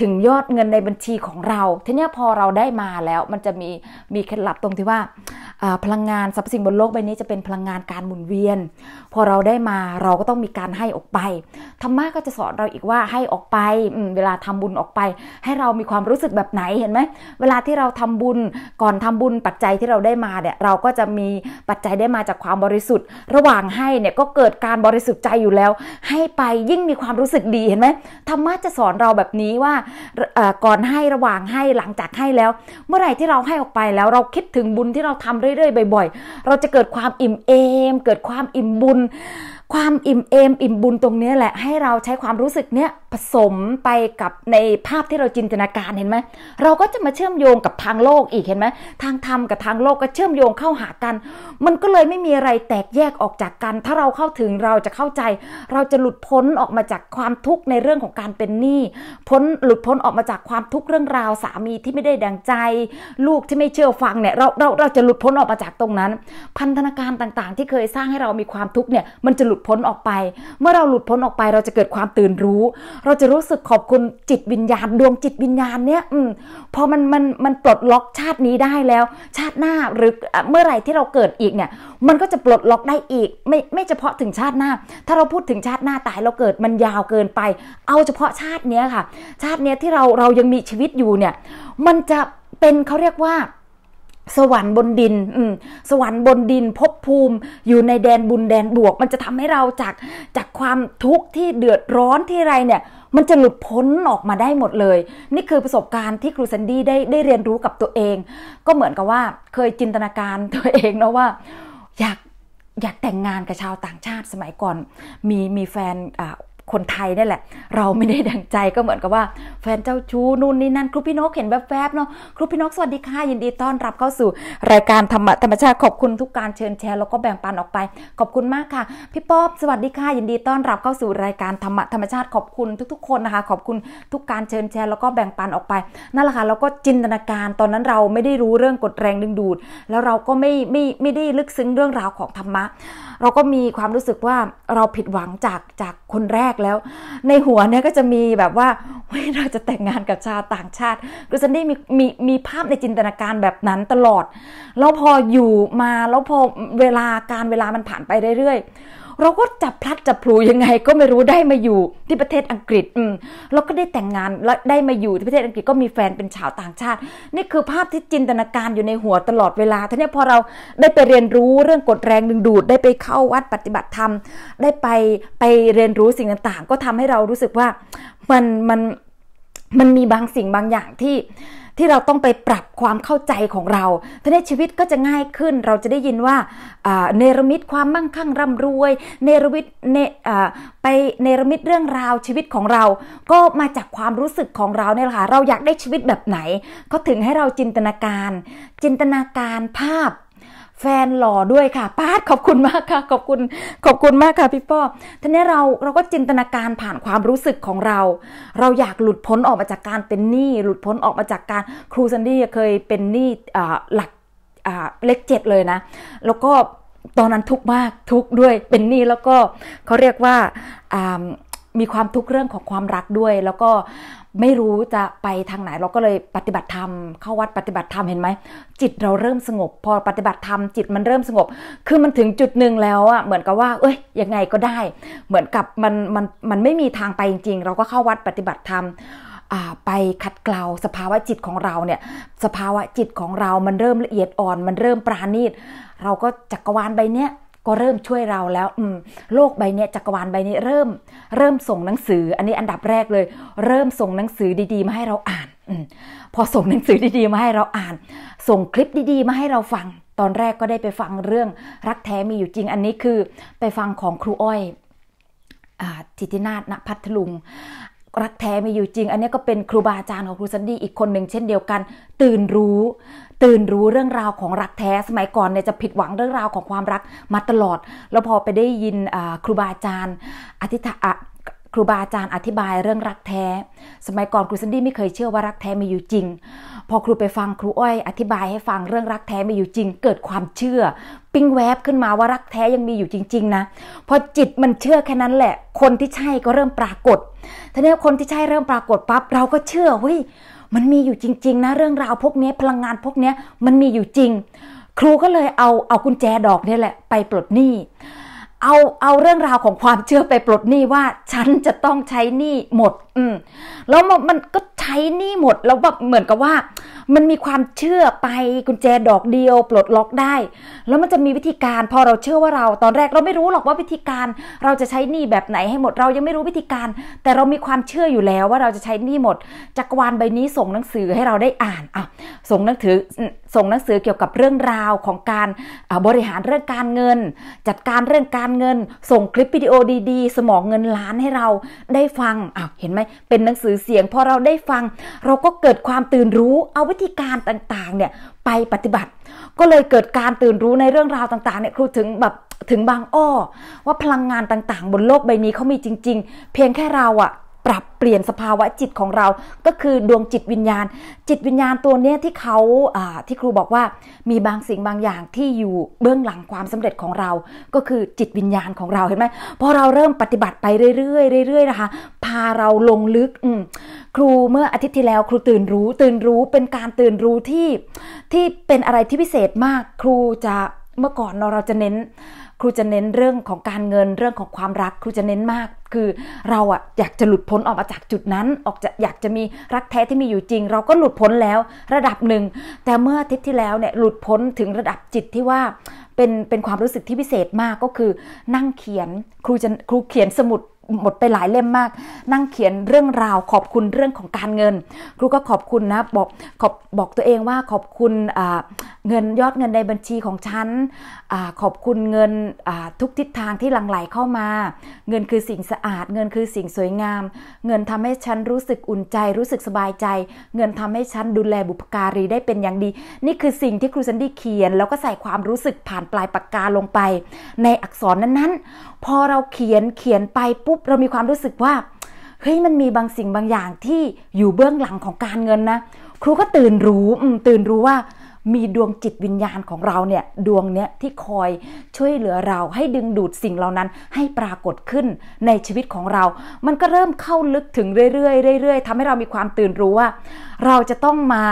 ถึงยอดเงินในบัญชีของเราทีนี้พอเราได้มาแล้วมันจะมีมีเคล็ดลับตรงที่ว่า พลังงานสรรพสิ่งบนโลกใบนี้จะเป็นพลังงานการหมุนเวียน พอเราได้มาเราก็ต้องมีการให้ออกไปธรรมะก็จะสอนเราอีกว่าให้ออกไปเวลาทำบุญออกไป ให้เรามีความรู้สึกแบบไหนเห็นไหมเวลาที่เราทำบุญก่อนทำบุญปัจจัยที่เราได้มาเนี่ยเราก็จะมีปัจจัยได้มาจากความบริสุทธิ์ ระหว่างให้เนี่ยก็เกิดการบริสุทธิ์ใจอยู่แล้ว ให้ไปยิ่งมีความรู้สึกดีเห็นไหมธรรมะจะสอนเราแบบนี้ว่า ก่อนให้ระหว่างให้หลังจากให้แล้ว เมื่อไหร่ที่เราให้ออกไปแล้วเราคิดถึงบุญที่เราทำเรื่อยๆบ่อยๆเราจะเกิดความอิ่มเอมเกิดความอิ่มบุญ ความอิ่มเอม อิ่มบุญตรงนี้แหละให้เราใช้ความรู้สึกเนี้ยผสมไปกับในภาพที่เราจินตนาการเห็นไหมเราก็จะมาเชื่อมโยงกับทางโลกอีกเห็นไหมทางธรรมกับทางโลกก็เชื่อมโยงเข้าหากัน มันก็เลยไม่มีอะไรแตกแยกออกจากกัน ถ้าเราเข้าถึงเราจะเข้าใจ เราจะหลุดพ้นออกมาจากความทุกข์ในเรื่องของการเป็นหนี้ พ้นหลุดพ้นออกมาจากความทุกข์เรื่องราวสามีที่ไม่ได้ดังใจ ลูกที่ไม่เชื่อฟังเนี่ย เราเราเราจะหลุดพ้นออกมาจากตรงนั้น พันธนาการต่างๆ ที่เคยสร้างให้เรามีความทุกข์เนี่ย มันจะหลุดพ้นออกไป เมื่อเราหลุดพ้นออกไปเราจะเกิดความตื่นรู้เราจะรู้สึกขอบคุณจิตวิญญาณดวงจิตวิญญาณเนี้ยอพอมันมันมันปลดล็อกชาตินี้ได้แล้ว ชาติหน้าหรือเมื่อไหร่ที่เราเกิดอีกเนี่ยมันก็จะปลดล็อกได้อีก ไม่ไม่เฉพาะถึงชาติหน้า ถ้าเราพูดถึงชาติหน้าตายเราเกิดมันยาวเกินไป เอาเฉพาะชาตินี้ค่ะ ชาติเนี้ยที่เราเรายังมีชีวิตอยู่เนี่ยมันจะเป็นเขาเรียกว่าสวรรค์บนดิน สวรรค์บนดินพบภูมิอยู่ในแดนบุญแดนบวก มันจะทำให้เราจาก จาก ความทุกข์ที่เดือดร้อนที่ไรเนี่ย มันจะหลุดพ้นออกมาได้หมดเลย นี่คือประสบการณ์ที่ครูซันดี้ได้ได้เรียนรู้กับตัวเอง ก็เหมือนกับว่าเคยจินตนาการตัวเองนะว่าอยากอยากแต่งงานกับชาวต่างชาติสมัยก่อนมีมีแฟนอ่คนไทยนี่แหละ เราไม่ได้ดังใจก็เหมือนกับว่าแฟนเจ้าชู้นู่นนี่นั่นครูพี่นกเห็นแวบๆเนาะครูพี่นกสวัสดีค่ะยินดีต้อนรับเข้าสู่รายการธรรมธรรมชาติขอบคุณทุกการเชิญแชร์แล้วก็แบ่งปันออกไป ขอบคุณมากค่ะพี่ป๊อบ สวัสดีค่ะยินดีต้อนรับเข้าสู่รายการธรรมธรรมชาติขอบคุณทุก ๆ คนนะคะขอบคุณทุกการเชิญแชร์แล้วก็แบ่งปันออกไปนั่นแหละค่ะแล้วก็จินตนาการตอนนั้นเราไม่ได้รู้เรื่องกดแรงดึงดูดแล้วเราก็ไม่ไม่ไม่ได้ลึกซึ้งเรื่องราวของธรรมะเราก็มีความรู้สึกว่าเราผิดหวังจากจากคนแรกแล้วในหัวเนี่ยก็จะมีแบบว่าเราจะแต่งงานกับชาวต่างชาติคือซันดี้มีมีมีภาพในจินตนาการแบบนั้นตลอด แล้วพออยู่มาแล้วพอเวลาการเวลามันผ่านไปเรื่อยเราก็จับพลัดจับพลูยังไงก็ไม่รู้ได้มาอยู่ที่ประเทศอังกฤษอืมเราก็ได้แต่งงานแล้วได้มาอยู่ที่ประเทศอังกฤษก็มีแฟนเป็นชาวต่างชาติ นี่คือภาพที่จินตนาการอยู่ในหัวตลอดเวลาทีนี้พอเราได้ไปเรียนรู้เรื่องกฎแรงดึงดูดได้ไปเข้าวัดปฏิบัติธรรมได้ไปไปเรียนรู้สิ่งต่างๆ ก็ทำให้เรารู้สึกว่ามันมันมันมีบางสิ่งบางอย่างที่ที่เราต้องไปปรับความเข้าใจของเราทีนี้ชีวิตก็จะง่ายขึ้น เราจะได้ยินว่าเนรมิตความมั่งคั่งร่ำรวย เนรมิตเนไปเนรมิตเรื่องราวชีวิตของเรา ก็มาจากความรู้สึกของเราเนี่ยแหละค่ะเราอยากได้ชีวิตแบบไหน ก็ถึงให้เราจินตนาการ จินตนาการภาพแฟนหล่อด้วยค่ะป้าด ขอบคุณมากค่ะ ขอบคุณ ขอบคุณมากค่ะพี่ป้อทีนี้เราเราก็จินตนาการผ่านความรู้สึกของเรา เราอยากหลุดพ้น ออกมาจากการเป็นหนี้ หลุดพ้นออกมาจากการครูซันดี้เคยเป็นหนี้หลักเลขเจ็ดเลยนะ แล้วก็ตอนนั้นทุกมากทุกด้วย เป็นหนี้แล้วก็เขาเรียกว่ามีความทุกข์เรื่องของความรักด้วยแล้วก็ไม่รู้จะไปทางไหนเราก็เลยปฏิบัติธรรมเข้าวัดปฏิบัติธรรมเห็นไหมจิตเราเริ่มสงบ พอปฏิบัติธรรมจิตมันเริ่มสงบคือมันถึงจุดหนึ่งแล้วอะเหมือนกับว่า เอ้ยยังไงก็ได้ เหมือนกับมันมันมันไม่มีทางไปจริงๆ เราก็เข้าวัดปฏิบัติธรรมไปขัดเกลาสภาวะจิตของเราเนี่ย สภาวะจิตของเรามันเริ่มละเอียดอ่อนมันเริ่มปราณีตเราก็จักรวาลใบเนี้ยก็เริ่มช่วยเราแล้วอืมโลกใบนี้จักรวาลใบนี้เริ่ม เริ่มส่งหนังสือ อันนี้อันดับแรกเลย เริ่มส่งหนังสือดีๆมาให้เราอ่านอพอส่งหนังสือดีๆมาให้เราอ่าน ส่งคลิปดีๆ มาให้เราฟัง ตอนแรกก็ได้ไปฟังเรื่อง รักแท้มีอยู่จริง อันนี้คือไปฟังของครูอ้อยจิตินาฏณพัทลุงรักแท้มีอยู่จริง อันนี้ก็เป็นครูบาอาจารย์ของครูซันดี้อีกคนหนึ่งเช่นเดียวกันตื่นรู้ตื่นรู้เรื่องราวของรักแท้สมัยก่อนเนี่ยจะผิดหวังเรื่องราวของความรักมาตลอด แล้วพอไปได้ยินครูบาอาจารย์อธิษฐาครูบาอาจารย์อธิบายเรื่องรักแท้ สมัยก่อนครูซันดี้ไม่เคยเชื่อว่ารักแท้มีอยู่จริง พอครูไปฟังครูอ้อยอธิบายให้ฟังเรื่องรักแท้มีอยู่จริง เกิดความเชื่อปิ้งแวบขึ้นมาว่ารักแท้ยังมีอยู่จริง ๆ นะ พอจิตมันเชื่อแค่นั้นแหละ คนที่ใช่ก็เริ่มปรากฏ ทีนี้คนที่ใช่เริ่มปรากฏปั๊บเราก็เชื่อเฮ้ยมันมีอยู่จริงๆนะเรื่องราวพวกนี้พลังงานพวกนี้มันมีอยู่จริง ครูก็เลยเอาเอากุญแจดอกนี่แหละไปปลดหนี้เอาเอาเรื่องราวของความเชื่อไปปลดหนี้ว่า ฉันจะต้องใช้หนี้หมด อืมแล้วมันก็ใช้หนี้หมด แล้วแบบเหมือนกับว่ามันมีความเชื่อไปกุญแจดอกเดียวปลดล็อกได้ แล้วมันจะมีวิธีการพอเราเชื่อว่าเราตอนแรกเราไม่รู้หรอกว่าวิธีการ เราจะใช้หนี้แบบไหนให้หมดเรายังไม่รู้วิธีการแต่เรามีความเชื่ออยู่แล้วว่าเราจะใช้หนี้หมดจักรวาลใบนี้ส่งหนังสือให้เราได้อ่านอ่ะส่งหนังสือส่งหนังสือเกี่ยวกับเรื่องราวของการบริหารเรื่องการเงิน จัดการเรื่องการเงิน ส่งคลิปวิดีโอดีๆ สมองเงินล้านให้เราได้ฟังอ่ะเห็นไหมเป็นหนังสือเสียงพอเราได้ฟังเราก็เกิดความตื่นรู้เอาวิธีการต่างๆ เนี่ยไปปฏิบัติ ก็เลยเกิดการตื่นรู้ในเรื่องราวต่างๆ เนี่ยครูถึงแบบถึงบางอ้อ ว่าพลังงานต่างๆบนโลกใบนี้เขามีจริงๆ เพียงแค่เราอะปรับเปลี่ยนสภาวะจิตของเรา ก็คือดวงจิตวิญญาณ จิตวิญญาณตัวเนี้ที่เขาที่ครูบอกว่ามีบางสิ่งบางอย่างที่อยู่เบื้องหลังความสำเร็จของเรา ก็คือจิตวิญญาณของเราเห็นไหมพอเราเริ่มปฏิบัติไปเรื่อยๆเรื่อยๆนะคะพาเราลงลึกครูเมื่ออาทิตย์ที่แล้ว ครูตื่นรู้ตื่นรู้เป็นการตื่นรู้ที่ที่เป็นอะไรที่พิเศษมากครูจะเมื่อก่อนเราจะเน้นครูจะเน้นเรื่องของการเงินเรื่องของความรักครูจะเน้นมาก คือเราอะอยากจะหลุดพ้นออกมาจากจุดนั้น ออกจะอยากจะมีรักแท้ที่มีอยู่จริง เราก็หลุดพ้นแล้วระดับหนึ่ง แต่เมื่อทิตย์ที่แล้วเนี่ยหลุดพ้นถึงระดับจิตที่ว่า เป็นเป็นความรู้สึกที่พิเศษมากก็คือนั่งเขียน ครูจะครูเขียนสมุดหมดไปหลายเล่มมาก นั่งเขียนเรื่องราวขอบคุณเรื่องของการเงินครูก็ขอบคุณนะบอกขอบบอกตัวเองว่าขอบคุณเงินยอดเงินในบัญชีของฉันอขอบคุณเงินทุกทิศทางที่หลั่งไหลเข้ามา เงินคือสิ่งสะอาด เงินคือสิ่งสวยงาม เงินทำให้ฉันรู้สึกอุ่นใจ รู้สึกสบายใจ เงินทำให้ฉันดูแลบุพการีได้เป็นอย่างดี นี่คือสิ่งที่ครูซันดี้เขียน แล้วก็ใส่ความรู้สึกผ่านปลายปากกาลงไป ในอักษรนั้นๆ พอเราเขียนเขียนไปปุ๊บบเรามีความรู้สึกว่า เฮ้ยมันมีบางสิ่งบางอย่างที่อยู่เบื้องหลังของการเงินนะ ครูก็ตื่นรู้ ตื่นรู้ว่า มีดวงจิตวิญญาณของเราเนี่ยดวงเนี้ยที่คอยช่วยเหลือเราให้ดึงดูดสิ่งเหล่านั้นให้ปรากฏขึ้นในชีวิตของเรา มันก็เริ่มเข้าลึกถึงเรื่อยๆเรื่อยๆทำให้เรามีความตื่นรู้ว่า เราจะต้องมา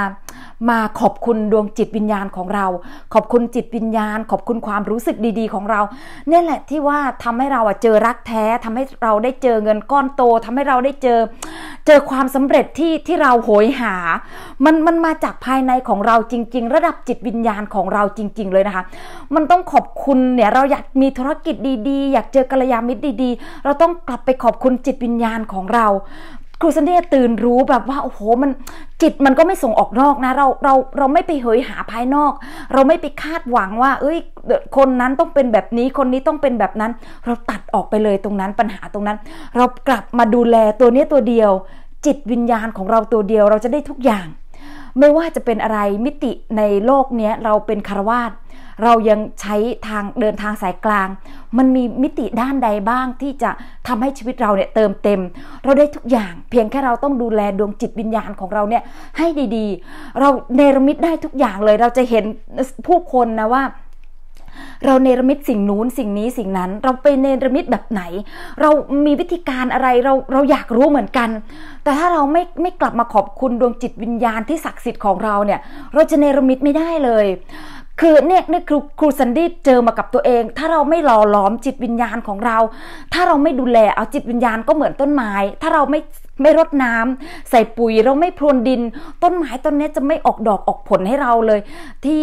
มาขอบคุณดวงจิตวิญญาณของเรา ขอบคุณจิตวิญญาณ ขอบคุณความรู้สึกดีๆของเราเนี่ยแหละที่ว่าทำให้เราเจอรักแท้ทำให้เราได้เจอเงินก้อนโต ทำให้เราได้เจอ เจอความสำเร็จที่ที่เราโหยหา มันมันมาจากภายในของเราจริงๆ ระดับจิตวิญญาณของเราจริงๆเลยนะคะ มันต้องขอบคุณเนี่ยเราอยากมีธุรกิจดีๆ อยากเจอกัลยาณมิตรดีๆ เราต้องกลับไปขอบคุณจิตวิญญาณของเราครูซันเดยตื่นรู้แบบว่าโอ้โหมันจิตมันก็ไม่ส่งออกนอกนะ เราเราเราไม่ไปเหยหาภายนอก เราไม่ไปคาดหวังว่า เอ้ย คนนั้นต้องเป็นแบบนี้คนนี้ต้องเป็นแบบนั้น เราตัดออกไปเลยตรงนั้นปัญหาตรงนั้น เรากลับมาดูแลตัวนี้ตัวเดียว จิตวิญญาณของเราตัวเดียวเราจะได้ทุกอย่าง ไม่ว่าจะเป็นอะไรมิติในโลกนี้เราเป็นคารวาสเรายังใช้ทางเดินทางสายกลาง มันมีมิติด้านใดบ้างที่จะทำให้ชีวิตเราเนี่ยเติมเต็ม เราได้ทุกอย่างเพียงแค่เราต้องดูแลดวงจิตวิญญาณของเราเนี่ยให้ดีๆ เราเนรมิตได้ทุกอย่างเลย เราจะเห็นผู้คนนะว่า เราเนรมิตสิ่งนู้นสิ่งนี้สิ่งนั้น เราไปเนรมิตแบบไหน เรามีวิธีการอะไรเราเราอยากรู้เหมือนกัน แต่ถ้าเราไม่ไม่กลับมาขอบคุณดวงจิตวิญญาณที่ศักดิ์สิทธิ์ของเราเนี่ย เราจะเนรมิตไม่ได้เลยคือเนี่ยนี่ครูครูซันดี้เจอมากับตัวเอง ถ้าเราไม่หล่อหลอมจิตวิญญาณของเรา ถ้าเราไม่ดูแลเอาจิตวิญญาณก็เหมือนต้นไม้ถ้าเราไม่ไม่รดน้ำ ใส่ปุ๋ยเราไม่พรวนดิน ต้นไม้ต้นนี้จะไม่ออกดอกออกผลให้เราเลย ที่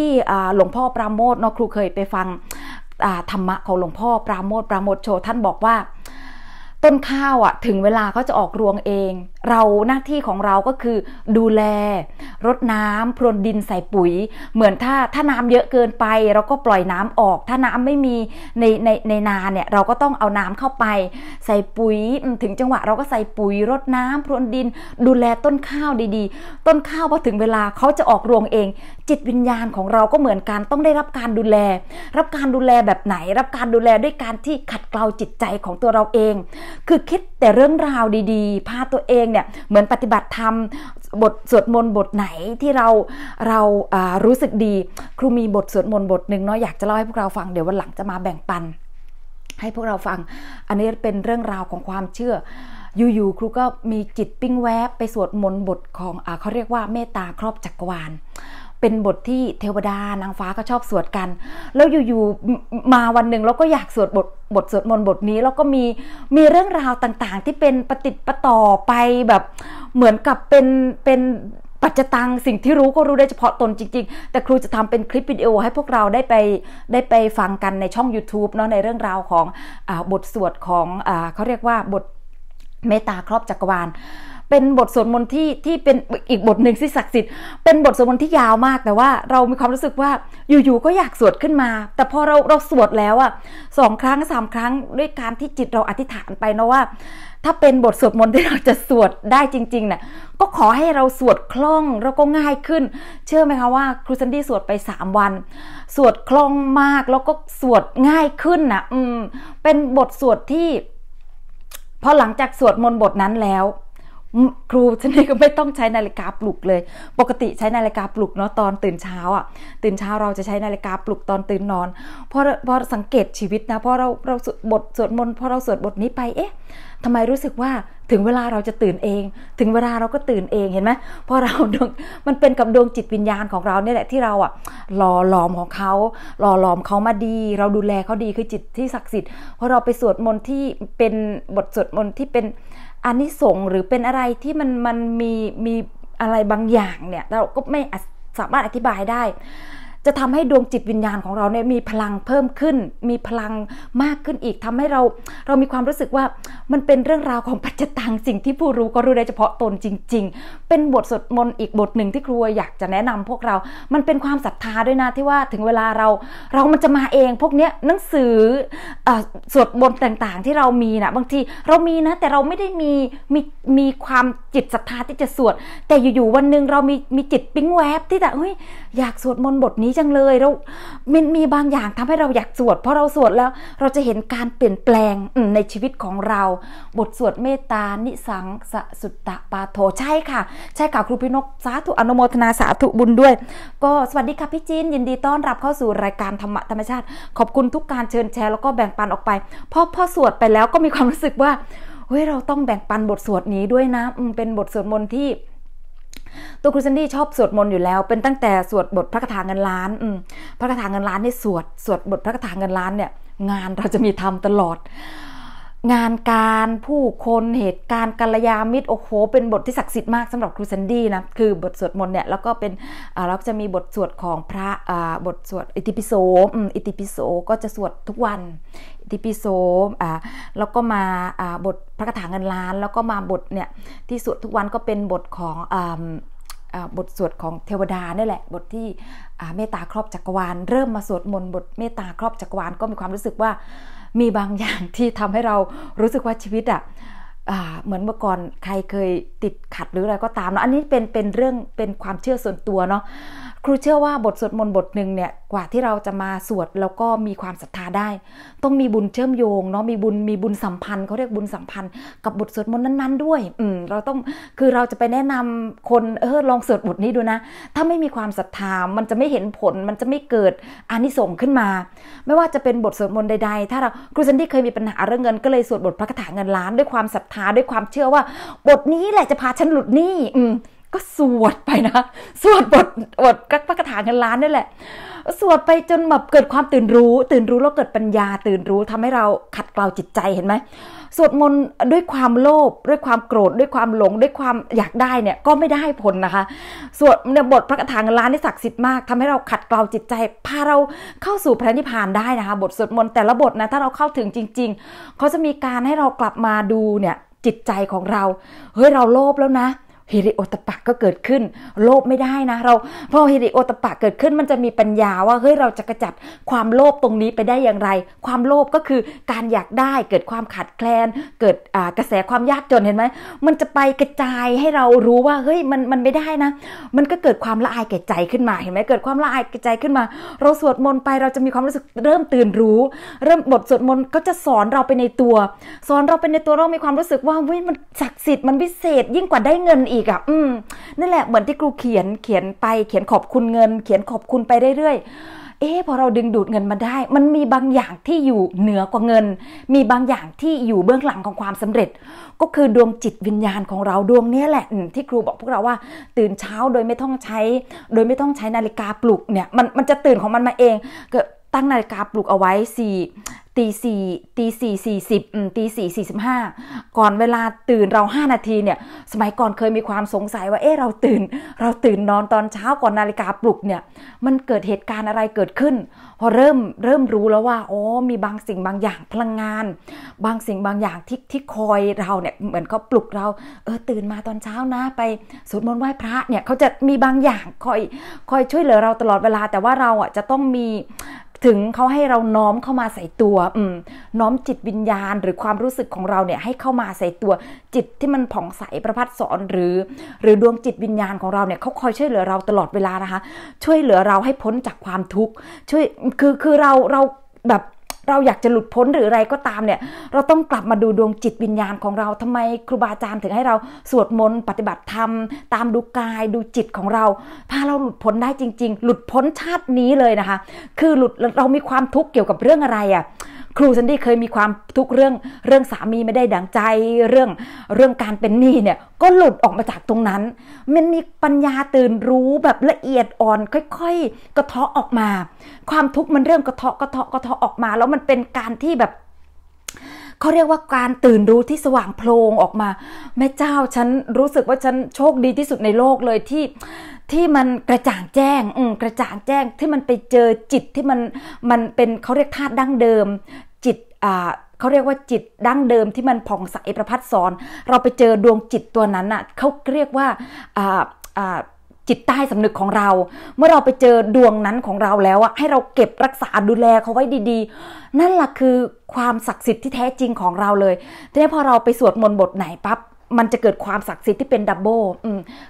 หลวงพ่อปราโมทเนาะครูเคยไปฟังธรรมะของหลวงพ่อปราโมทปราโมท โช ท่านบอกว่า ต้นข้าวอ่ะ ถึงเวลาก็จะออกรวงเองเราหน้าที่ของเราก็คือดูแลรดน้ำพรวนดิน ใส่ปุ๋ย เหมือนถ้าถ้าน้ำเยอะเกินไปเราก็ปล่อยน้ำออก ถ้าน้ำไม่มีในในในนาเนี่ยเราก็ต้องเอาน้ำเข้าไป ใส่ปุ๋ยถึงจังหวะเราก็ใส่ปุ๋ยรดน้ำพรวนดิน ดูแลต้นข้าวดีๆ ต้นข้าวพอถึงเวลาเขาจะออกรวงเอง จิตวิญญาณของเราก็เหมือนกันต้องได้รับการดูแล รับการดูแลแบบไหน รับการดูแลด้วยการที่ขัดเกลาจิตใจของตัวเราเอง คือคิดแต่เรื่องราวดีๆพาตัวเองเนี่ยเหมือนปฏิบัติธรรมบทสวดมนต์บทไหนที่เราเรารู้สึกดี ครูมีบท สวดมนต์บทหนึ่งเนาะอยากจะเล่าให้พวกเราฟังเดี๋ยววันหลังจะมาแบ่งปัน ให้พวกเราฟังอันนี้เป็นเรื่องราวของความเชื่อ อยู่ๆครูก็มีจิตปิ้งแวบไปสวดมนต์บทของอเขาเรียกว่าเมตตาครอบจักรวาลเป็นบทที่เทวดานางฟ้าก็ชอบสวดกัน แล้วอยู่ๆมาวันหนึ่งเราก็อยากสวดบทบทสวดมนต์บทนี้แล้วก็มีมีเรื่องราวต่างๆ ที่เป็นปฏิปต่อไปแบบเหมือนกับเป็นเป็นปัจจตัง สิ่งที่รู้ก็รู้ได้เฉพาะตนจริงๆ แต่ครูจะทำเป็นคลิปวิดีโอให้พวกเราได้ไปได้ไปฟังกันในช่อง YouTube เนาะในเรื่องราวของอบทสวดของอเขาเรียกว่าบทเมตตาครอบจักรวาลเป็นบทสวดมนต์ที่ที่เป็นอีกบทหนึ่งที่ศักดิ์สิทธิ์ เป็นบทสวดมนต์ที่ยาวมาก แต่ว่าเรามีความรู้สึกว่า อยู่ๆก็อยากสวดขึ้นมา แต่พอเราเราสวดแล้วอ่ะสองครั้งสามครั้ง ด้วยการที่จิตเราอธิษฐานไปนะว่า ถ้าเป็นบทสวดมนต์ที่เราจะสวดได้จริงๆเนี่ยก็ขอให้เราสวดคล่องแล้วก็ง่ายขึ้น เชื่อไหมคะว่า ครูซันดี้สวดไป3วัน สวดคล่องมาก แล้วก็สวดง่ายขึ้นนะอืม เป็นบทสวดที่พอหลังจากสวดมนต์บทนั้นแล้วครูฉันเองก็ไม่ต้องใช้นาฬิกาปลุกเลย ปกติใช้นาฬิกาปลุกเนาะตอนตื่นเช้าอ่ะ ตื่นเช้าเราจะใช้นาฬิกาปลุกตอนตื่นนอนพอพอสังเกตชีวิตนะพอเราเราสวดบทสวดมนต์พอเราสวดบทนี้ไปเอ๊ะทำไมรู้สึกว่าถึงเวลาเราจะตื่นเอง ถึงเวลาเราก็ตื่นเองเห็นไหมพอเราดวงมันเป็นกับดวงจิตวิญญาณของเราเนี่ยแหละที่เราอ่ะหล่อหลอมของเขาหล่อหลอมเขามาดี เราดูแลเขาดีคือจิตที่ศักดิ์สิทธิ์พอเราไปสวดมนต์ที่เป็นบทสวดมนต์ที่เป็นอันนี้ส่งหรือเป็นอะไรที่มันมันมีมีอะไรบางอย่างเนี่ย เราก็ไม่สามารถอธิบายได้จะทำให้ดวงจิตวิญญาณของเราเนี่ยมีพลังเพิ่มขึ้น มีพลังมากขึ้นอีกทำให้เรา เรามีความรู้สึกว่ามันเป็นเรื่องราวของปัจจตังสิ่งที่ผู้รู้ก็รู้ได้เฉพาะตนจริงๆ เป็นบทสวดมนต์อีกบทหนึ่งที่ครูอยากจะแนะนำพวกเรา มันเป็นความศรัทธาด้วยนะที่ว่าถึงเวลาเราเรามันจะมาเอง พวกเนี้ยหนังสืออสวดมนต์ต่างๆที่เรามีนะบางทีเรามีนะแต่เราไม่ได้มีมีมีความจิตศรัทธาที่จะสวดแต่อยู่ๆวันหนึ่งเรามีมีจิตปิ๊งแวบที่แบบเฮ้ยอยากสวดมนต์บทนี้จังเลยเรามันมีบางอย่างทำให้เราอยากสวดเพราะเราสวดแล้วเราจะเห็นการเปลี่ยนแปลงในชีวิตของเรา บทสวดเมตตานิสังสสุตตะปาโท ใช่ค่ะใช่ค่ะครูพินกสาธุอนุโมทนา สาธุบุญด้วย ก็สวัสดีค่ะพี่จีน ยินดีต้อนรับเข้าสู่รายการธรรมะธรรมชาติ ขอบคุณทุกการเชิญแชร์แล้วก็แบ่งปันออกไปพอพอสวดไปแล้วก็มีความรู้สึกว่าเฮ้ยเราต้องแบ่งปันบทสวดนี้ด้วยนะเป็นบทสวดมนต์ที่ตัวครูซันดี้ชอบสวดมนต์อยู่แล้ว เป็นตั้งแต่สวดบทพระคาถาเงินล้าน พระคาถาเงินล้านนี่สวด สวดบทพระคาถาเงินล้านเนี่ย งานเราจะมีทำตลอดงานการผู้คนเหตุการณ์กัลยาณมิตรโอ้โหเป็นบทที่ศักดิ์สิทธิ์มากสำหรับครูซันดี้นะคือบทสวดมนต์เนี่ยแล้วก็เป็นเราจะมีบทสวดของพระบทสวดอิติปิโสอิติปิโสก็จะสวดทุกวันอิติปิโสแล้วก็มาบทพระคาถาเงินล้าน แล้วก็มาบทเนี่ยที่สวดทุกวันก็เป็นบทของบทสวดของเทวดานี่แหละ บทที่เมตตาครอบจักรวาลเริ่มมาสวดมนต์บทเมตตาครอบจักรวาลก็มีความรู้สึกว่ามีบางอย่างที่ทำให้เรารู้สึกว่าชีวิตอะ เหมือนเมื่อก่อนใครเคยติดขัดหรืออะไรก็ตามเนาะ อันนี้เป็นเป็นเรื่องเป็นความเชื่อส่วนตัวเนาะครูเชื่อว่าบทสวดมนต์บทหนึ่งเนี่ยกว่าที่เราจะมาสวดแล้วก็มีความศรัทธาได้ ต้องมีบุญเชื่อมโยงเนาะมีบุญมีบุญสัมพันธ์เขาเรียกบุญสัมพันธ์กับบทสวดมนต์นั้นๆ ด้วย อืมเราต้องคือเราจะไปแนะนำคนเออลองสวดบทนี้ดูนะ ถ้าไม่มีความศรัทธา มันจะไม่เห็นผล มันจะไม่เกิดอานิสงส์ขึ้นมา ไม่ว่าจะเป็นบทสวดมนต์ใดๆ ถ้าเราครูซันดี้เคยมีปัญหาเรื่องเงิน ก็เลยสวดบทพระคาถาเงินล้าน ด้วยความศรัทธาด้วยความเชื่อว่า บทนี้แหละจะพาฉันหลุดหนี้อืมก็สวดไปนะสวดบทบทกักระถาเงินล้านนี่แหละสวดไปจนแบบเกิดความตื่นรู้ ตื่นรู้แล้วเกิดปัญญา ตื่นรู้ทำให้เราขัดเกลาจิตใจเห็นไหมสวดมนต์ด้วยความโลภด้วยความโกรธด้วยความหลงด้วยความอยากได้เนี่ยก็ไม่ได้ผลนะคะสวดเนี่ยบทพระคาถางนล้านนี่ศักดิ์สิทธิ์มากทำให้เราขัดเกลาจิตใจพาเราเข้าสู่พระนิพพานได้นะคะ บทสวดมนต์แต่ละบทนะถ้าเราเข้าถึงจริง ๆ เขาจะมีการให้เรากลับมาดูเนี่ยจิตใจของเราเฮ้ยเราโลภแล้วนะฮิริโอตปะก็เกิดขึ้นโลภไม่ได้นะ เราพอฮิริโอตปะเกิดขึ้นมันจะมีปัญญาว่าเฮ้ยเราจะกระจัดความโลภตรงนี้ไปได้อย่างไร ความโลภก็คือการอยากได้ เกิดความขาดแคลน เกิดกระแสความยากจนเห็นไหมมันจะไปกระจายให้เรารู้ว่าเฮ้ยมันมันไม่ได้นะ มันก็เกิดความละอายแก่ใจขึ้นมาเห็นไหมเกิดความละอายแก่ใจขึ้นมา เราสวดมนต์ไปเราจะมีความรู้สึก เริ่มตื่นรู้เริ่มบทสวดมนต์ก็จะสอนเราไปในตัว สอนเราไปในตัวเรา มีความรู้สึกว่าเฮ้ยมันศักดิ์สิทธิ์มันพิเศษยิ่งกว่าได้เงินอีกีกอะ่ะอืมนั่นแหละเหมือนที่ครูเขียน เขียนไปเขียนขอบคุณเงิน เขียนขอบคุณไปเรื่อยๆเอ๊ะพอเราดึงดูดเงินมาได้ มันมีบางอย่างที่อยู่เหนือกว่าเงิน มีบางอย่างที่อยู่เบื้องหลังของความสำเร็จ ก็คือดวงจิตวิญญาณของเราดวงนี้แหละที่ครูบอกพวกเราว่าตื่นเช้าโดยไม่ต้องใช้ โดยไม่ต้องใช้นาฬิกาปลุกเนี่ยมันมันจะตื่นของมันมาเอง ก็ตั้งนาฬิกาปลุกเอาไว้สี่ตีสี่ตีสี่สี่สิบตีสี่สี่สิบห้าก่อนเวลาตื่นเราห้านาทีเนี่ยสมัยก่อนเคยมีความสงสัยว่าเออเราตื่นเราตื่นนอนตอนเช้าก่อนนาฬิกาปลุกเนี่ยมันเกิดเหตุการณ์อะไรเกิดขึ้น พอเริ่มเริ่มรู้แล้วว่าอ๋อมีบางสิ่งบางอย่างพลังงาน บางสิ่งบางอย่างที่ที่คอยเราเนี่ยเหมือนเขาปลุกเราเออตื่นมาตอนเช้านะไปสวดมนต์ไหว้พระเนี่ยเขาจะมีบางอย่างคอยคอยช่วยเหลือเราตลอดเวลา แต่ว่าเราอ่ะจะต้องมีถึงเขาให้เราน้อมเข้ามาใส่ตัวน้อมจิตวิญญาณหรือความรู้สึกของเราเนี่ย ให้เข้ามาใส่ตัวจิตที่มันผ่องใสประพัดสอนหรือหรือดวงจิตวิญญาณของเราเนี่ยเขาคอยช่วยเหลือเราตลอดเวลานะคะ ช่วยเหลือเราให้พ้นจากความทุกข์ช่วยคือคือเราเราแบบเราอยากจะหลุดพ้นหรืออะไรก็ตามเนี่ย เราต้องกลับมาดูดวงจิตวิญญาณของเรา ทำไมครูบาอาจารย์ถึงให้เราสวดมนต์ปฏิบัติธรรม ตามดูกายดูจิตของเรา ถ้าเราหลุดพ้นได้จริง ๆ หลุดพ้นชาตินี้เลยนะคะ คือหลุดเรามีความทุกข์เกี่ยวกับเรื่องอะไรอะ่ะครูซันดี้เคยมีความทุกเรื่องเรื่องสามีไม่ได้ดังใจเรื่องเรื่องการเป็นหนี้เนี่ย ก็หลุดออกมาจากตรงนั้น มันมีปัญญาตื่นรู้แบบละเอียดอ่อน ค่อยๆ กระเทาะออกมา ความทุกข์มันเริ่มกระเทาะกระเทาะกระเทาะออกมาแล้วมันเป็นการที่แบบเขาเรียกว่าการตื่นรู้ที่สว่างโพลงออกมาแม่เจ้าฉันรู้สึกว่าฉันโชคดีที่สุดในโลกเลยที่ที่มันกระจ่างแจ้งอืกระจ่างแจ้งที่มันไปเจอจิตที่มันมันเป็นเขาเรียกธาตุดั้งเดิมจิตอ่าเขาเรียกว่าจิตดั้งเดิมที่มันผ่องใสประพัดสอนเราไปเจอดวงจิตตัวนั้นอ่ะเขาเรียกว่าอ่าอ่าจิตใต้สำนึกของเรา เมื่อเราไปเจอดวงนั้นของเราแล้วอะให้เราเก็บรักษาดูแลเขาไว้ดี ๆ นั่นแหละคือความศักดิ์สิทธิ์ที่แท้จริงของเราเลยทีนี้พอเราไปสวดมนต์บทไหนปั๊บมันจะเกิดความศักดิ์สิทธิ์ที่เป็นดับเบิล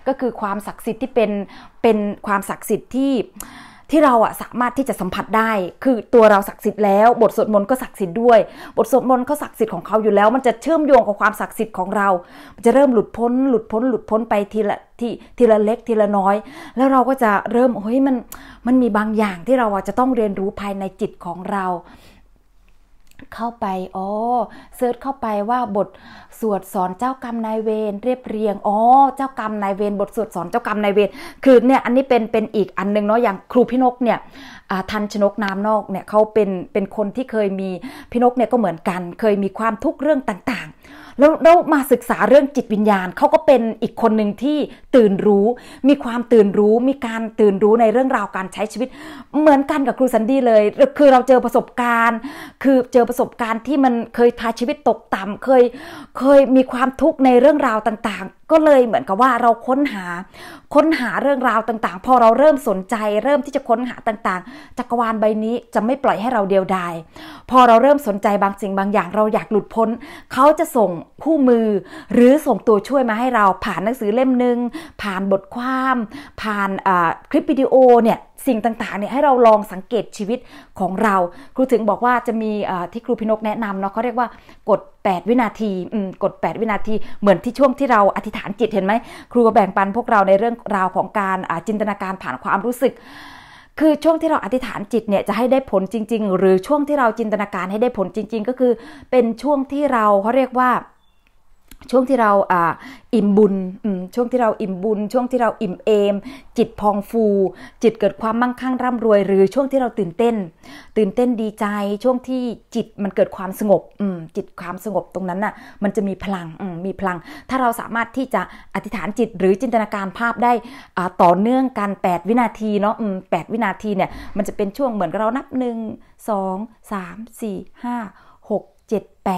ก็คือความศักดิ์สิทธิ์ที่เป็นเป็นความศักดิ์สิทธิ์ที่ที่เราอะสามารถที่จะสัมผัสได้ คือตัวเราศักดิ์สิทธิ์แล้วบทสวดมนต์ก็ศักดิ์สิทธิ์ด้วยบทสวดมนต์ก็ศักดิ์สิทธิ์ของเขาอยู่แล้ว มันจะเชื่อมโยงกับความศักดิ์สิทธิ์ของเราจะเริ่มหลุดพ้น หลุดพ้นหลุดพ้นไปทีละทีทีละเล็กทีละน้อย แล้วเราก็จะเริ่มเฮ้ยมันมันมีบางอย่างที่เราอะจะต้องเรียนรู้ภายในจิตของเราเข้าไป อ๋อเซิร์ชเข้าไปว่าบทสวดสอนเจ้ากรรมนายเวรเรียบเรียง อ๋อ เจ้ากรรมนายเวรบทสวดสอนเจ้ากรรมนายเวร คือเนี่ย อันนี้เป็น เป็นอีกอันนึงเนาะ อย่างครูพี่นกเนี่ยทันชนกนามนอกเนี่ยเขาเป็น เป็นคนที่เคยมีพี่นกเนี่ยก็เหมือนกัน เคยมีความทุกข์เรื่องต่าง ๆแล้วเรามาศึกษาเรื่องจิตวิญญาณเขาก็เป็นอีกคนหนึ่งที่ตื่นรู้ มีความตื่นรู้มีการตื่นรู้ในเรื่องราวการใช้ชีวิต เหมือนกันกับครูสันดี้เลยคือเราเจอประสบการณ์ คือเจอประสบการณ์ที่มันเคยพาชีวิตตกต่ำเคยเคยมีความทุกข์ในเรื่องราวต่างๆ ก็เลยเหมือนกับว่าเราค้นหาค้นหาเรื่องราวต่างๆ พอเราเริ่มสนใจ เริ่มที่จะค้นหาต่างๆ จักรวาลใบนี้จะไม่ปล่อยให้เราเดียวดาย พอเราเริ่มสนใจบางสิ่งบางอย่างเราอยากหลุดพ้นเขาจะส่งคู่มือ หรือส่งตัวช่วยมาให้เรา ผ่านหนังสือเล่มหนึ่งผ่านบทความ ผ่านคลิปวิดีโอเนี่ยสิ่งต่างๆเนี่ยให้เราลองสังเกตชีวิตของเราครูถึงบอกว่าจะมีที่ครูพินกแนะนำเนาะเขาเรียกว่ากด8วินาทีกด8วินาทีเหมือนที่ช่วงที่เราอธิษฐานจิตเห็นไหมครูแบ่งปันพวกเราในเรื่องราวของการจินตนาการผ่านความรู้สึก คือช่วงที่เราอธิษฐานจิตเนี่ย จะให้ได้ผลจริง ๆ หรือช่วงที่เราจินตนาการให้ได้ผลจริง ๆ ก็คือเป็นช่วงที่เราเขาเรียกว่าช่วงที่เราออิ่มบุญช่วงที่เราอิ่มบุญ ช่วงที่เราอิ่มเอมจิตพองฟู จิตเกิดความมั่งคั่งร่ำรวย หรือช่วงที่เราตื่นเต้น ตื่นเต้นดีใจ ช่วงที่จิตมันเกิดความสงบจิตความสงบตรงนั้นน่ะ มันจะมีพลังมีพลัง ถ้าเราสามารถที่จะอธิษฐานจิตหรือจินตนาการภาพได้ต่อเนื่องกัน8วินาทีเนาะแปดวินาทีเนี่ย มันจะเป็นช่วงเหมือนเรานับหนึ่ง6สามี่ห้าหก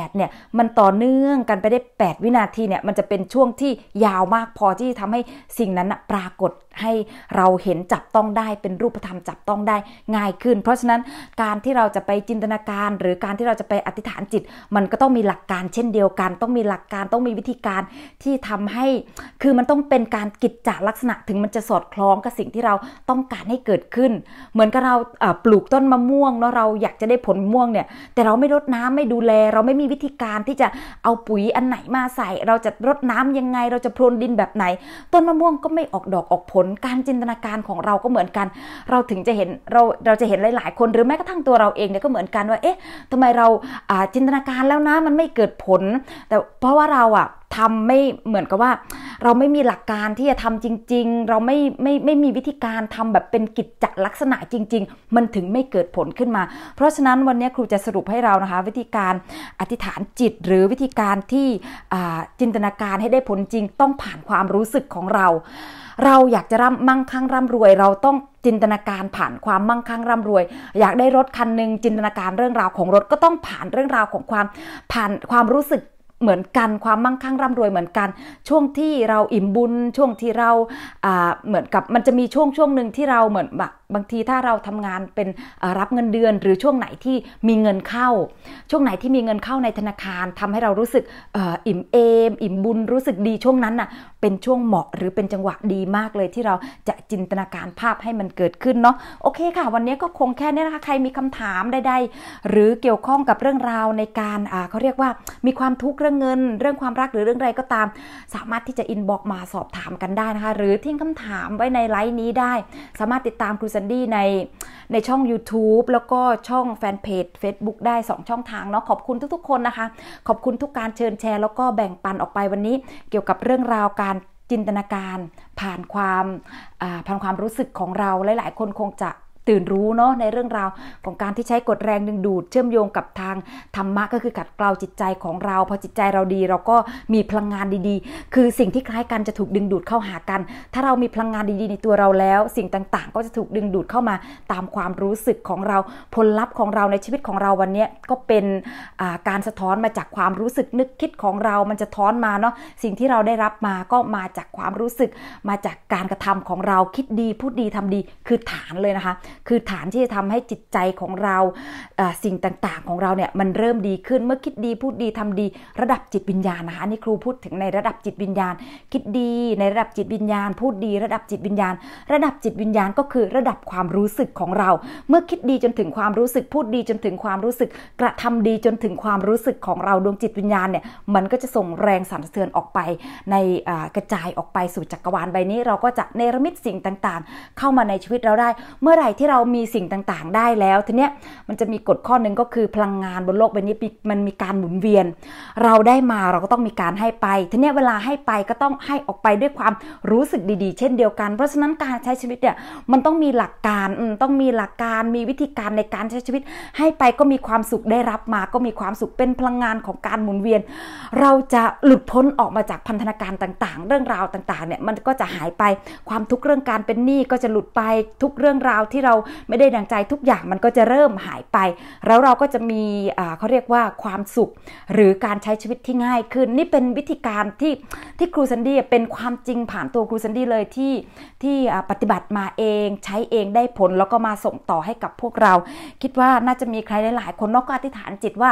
8เนี่ยมันต่อเนื่องกันไปได้ 8 วินาทีเนี่ยมันจะเป็นช่วงที่ยาวมากพอที่ทำให้สิ่งนั้นะปรากฏให้เราเห็นจับต้องได้เป็นรูปธรรมจับต้องได้ง่ายขึ้น เพราะฉะนั้นการที่เราจะไปจินตนาการ หรือการที่เราจะไปอธิษฐานจิต มันก็ต้องมีหลักการเช่นเดียวกัน ต้องมีหลักการต้องมีวิธีการที่ทำให้ คือมันต้องเป็นการกิจจลักษณะถึงมันจะสอดคล้องกับสิ่งที่เราต้องการให้เกิดขึ้น เหมือนกับเราปลูกต้นมะม่วงเนาะเราอยากจะได้ผลม่วงเนี่ยแต่เราไม่รดน้ำไม่ดูแล เราไม่มีวิธีการที่จะเอาปุ๋ยอันไหนมาใส่ เราจะรดน้ำยังไงเราจะพรวนดินแบบไหน ต้นมะม่วงก็ไม่ออกดอกออกผลลการจินตนาการของเราก็เหมือนกัน เราถึงจะเห็นเราเราจะเห็น หลาย ๆ คนหรือแม้กระทั่งตัวเราเองเนี่ยก็เหมือนกันว่า เอ๊ะทำไมเราจินตนาการแล้วนะมันไม่เกิดผล แต่เพราะว่าเราอะทำไม่เหมือนกับว่าเราไม่มีหลักการที่จะทำจริง ๆ เราไม่ไม่ไม่มีวิธีการทำแบบเป็นกิจจลักษณะจริง ๆ มันถึงไม่เกิดผลขึ้นมา เพราะฉะนั้นวันนี้ครูจะสรุปให้เรานะคะวิธีการอธิษฐานจิตหรือวิธีการที่จินตนาการให้ได้ผลจริงต้องผ่านความรู้สึกของเราเราอยากจะร่ำมั่งคั่งร่ำรวย เราต้องจินตนาการผ่านความมั่งคั่งร่ำรวยอยากได้รถคันหนึ่งจินตนาการเรื่องราวของรถก็ต้องผ่านเรื่องราวของความผ่านความรู้สึกเหมือนกันความมั่งคั่งร่ำรวยเหมือนกัน ช่วงที่เราอิ่มบุญช่วงที่เราเหมือนกับมันจะมีช่วงช่วงหนึ่งที่เราเหมือนแบบบางทีถ้าเราทำงานเป็นรับเงินเดือน หรือช่วงไหนที่มีเงินเข้า ช่วงไหนที่มีเงินเข้าในธนาคารทำให้เรารู้สึกอิ่มเอมอิ่มบุญรู้สึกดีช่วงนั้นน่ะเป็นช่วงเหมาะหรือเป็นจังหวะดีมากเลยที่เราจะจินตนาการภาพให้มันเกิดขึ้นเนาะโอเคค่ะ วันนี้ก็คงแค่นี้นะคะใครมีคำถามใดๆหรือเกี่ยวข้องกับเรื่องราวในการเขาเรียกว่ามีความทุกข์รื่องเงิน เรื่องความรักหรือเรื่องใดก็ตาม สามารถที่จะอินบ็อกมาสอบถามกันได้นะคะ หรือทิ้งคำถามไว้ในไลฟ์นี้ได้ สามารถติดตามครูซันดี้ในในช่อง YouTube แล้วก็ช่องแฟนเพจ Facebook ได้2ช่องทางเนาะ ขอบคุณทุกๆ คนนะคะ ขอบคุณทุกการเชิญแชร์ แล้วก็แบ่งปันออกไปวันนี้ เกี่ยวกับเรื่องราวการจินตนาการผ่านความผ่านความรู้สึกของเราหลาย ๆ คนคงจะตื่นรู้เนาะในเรื่องราวของการที่ใช้กฎแรงดึงดูดเชื่อมโยงกับทางธรรมะก็คือขัดเกลาจิตใจของเราพอจิตใจเราดีเราก็มีพลังงานดีๆคือสิ่งที่คล้ายกันจะถูกดึงดูดเข้าหากัน ถ้าเรามีพลังงานดีๆในตัวเราแล้ว สิ่งต่างๆ ก็จะถูกดึงดูดเข้ามาตามความรู้สึกของเรา ผลลัพธ์ของเราในชีวิตของเราวันนี้ก็เป็นการสะท้อนมาจากความรู้สึกนึกคิดของเรามันจะท้อนมาเนาะ สิ่งที่เราได้รับมาก็มาจากความรู้สึก มาจากการกระทำของเราคิดดีพูดดีทำดีคือฐานเลยนะคะคือฐานที่จะทำให้จิตใจของเราสิ่งต่าง ๆ ของเราเนี่ย มันเริ่มดีขึ้นเมื่อคิดดีพูดดีทำดี ระดับจิตวิญญาณนะคะนี่ครูพูดถึงในระดับจิตวิญญาณ คิดดีในระดับจิตวิญญาณพูดดี ระดับจิตวิญญาณ ระดับจิตวิญญาณก็คือระดับความรู้สึกของเรา เมื่อคิดดีจนถึงความรู้สึกพูดดีจนถึงความรู้สึก กระทำดีจนถึงความรู้สึกของเราดวงจิตวิญญาณเนี่ยมันก็จะส่งแรงสั่นสะเทือนออกไป ในกระจายออกไปสู่จักรวาลใบนี้เราก็จะเนรมิตสิ่งต่างๆ เข้ามาในชีวิตเราได้ เมื่อไหร่ที่่เรามีสิ่งต่างๆได้แล้วทีเนี้ยมันจะมีกฎข้อหนึ่งก็คือพลังงานบนโลกใบนี้มันมีการหมุนเวียนเราได้มาเราก็ต้องมีการให้ไปทีเนี้ยเวลาให้ไปก็ต้องให้ออกไปด้วยความรู้สึกดีๆ เช่นเดียวกัน เพราะฉะนั้นการใช้ชีวิตเนี่ยมันต้องมีหลักการต้องมีหลักการมีวิธีการในการใช้ชีวิต ให้ไปก็มีความสุขได้รับมา ก็มีความสุขเป็นพลังงานของการหมุนเวียน เราจะหลุดพ้นออกมาจากพันธนาการต่าง ๆ เรื่องราวต่างๆเนี่ยมันก็จะหายไปความทุกข์เรื่องการเป็นหนี้ก็จะหลุดไปทุกเรื่องราวที่เราไม่ได้ดังใจทุกอย่างมันก็จะเริ่มหายไป แล้วเราก็จะมีเขาเรียกว่าความสุขหรือการใช้ชีวิตที่ง่ายขึ้น นี่เป็นวิธีการที่ที่ครูซันดี้เป็นความจริงผ่านตัวครูซันดี้เลยที่ ที่ปฏิบัติมาเองใช้เองได้ผล แล้วก็มาส่งต่อให้กับพวกเรา คิดว่าน่าจะมีใครหลาย ๆ คน นอกก็อธิษฐานจิตว่า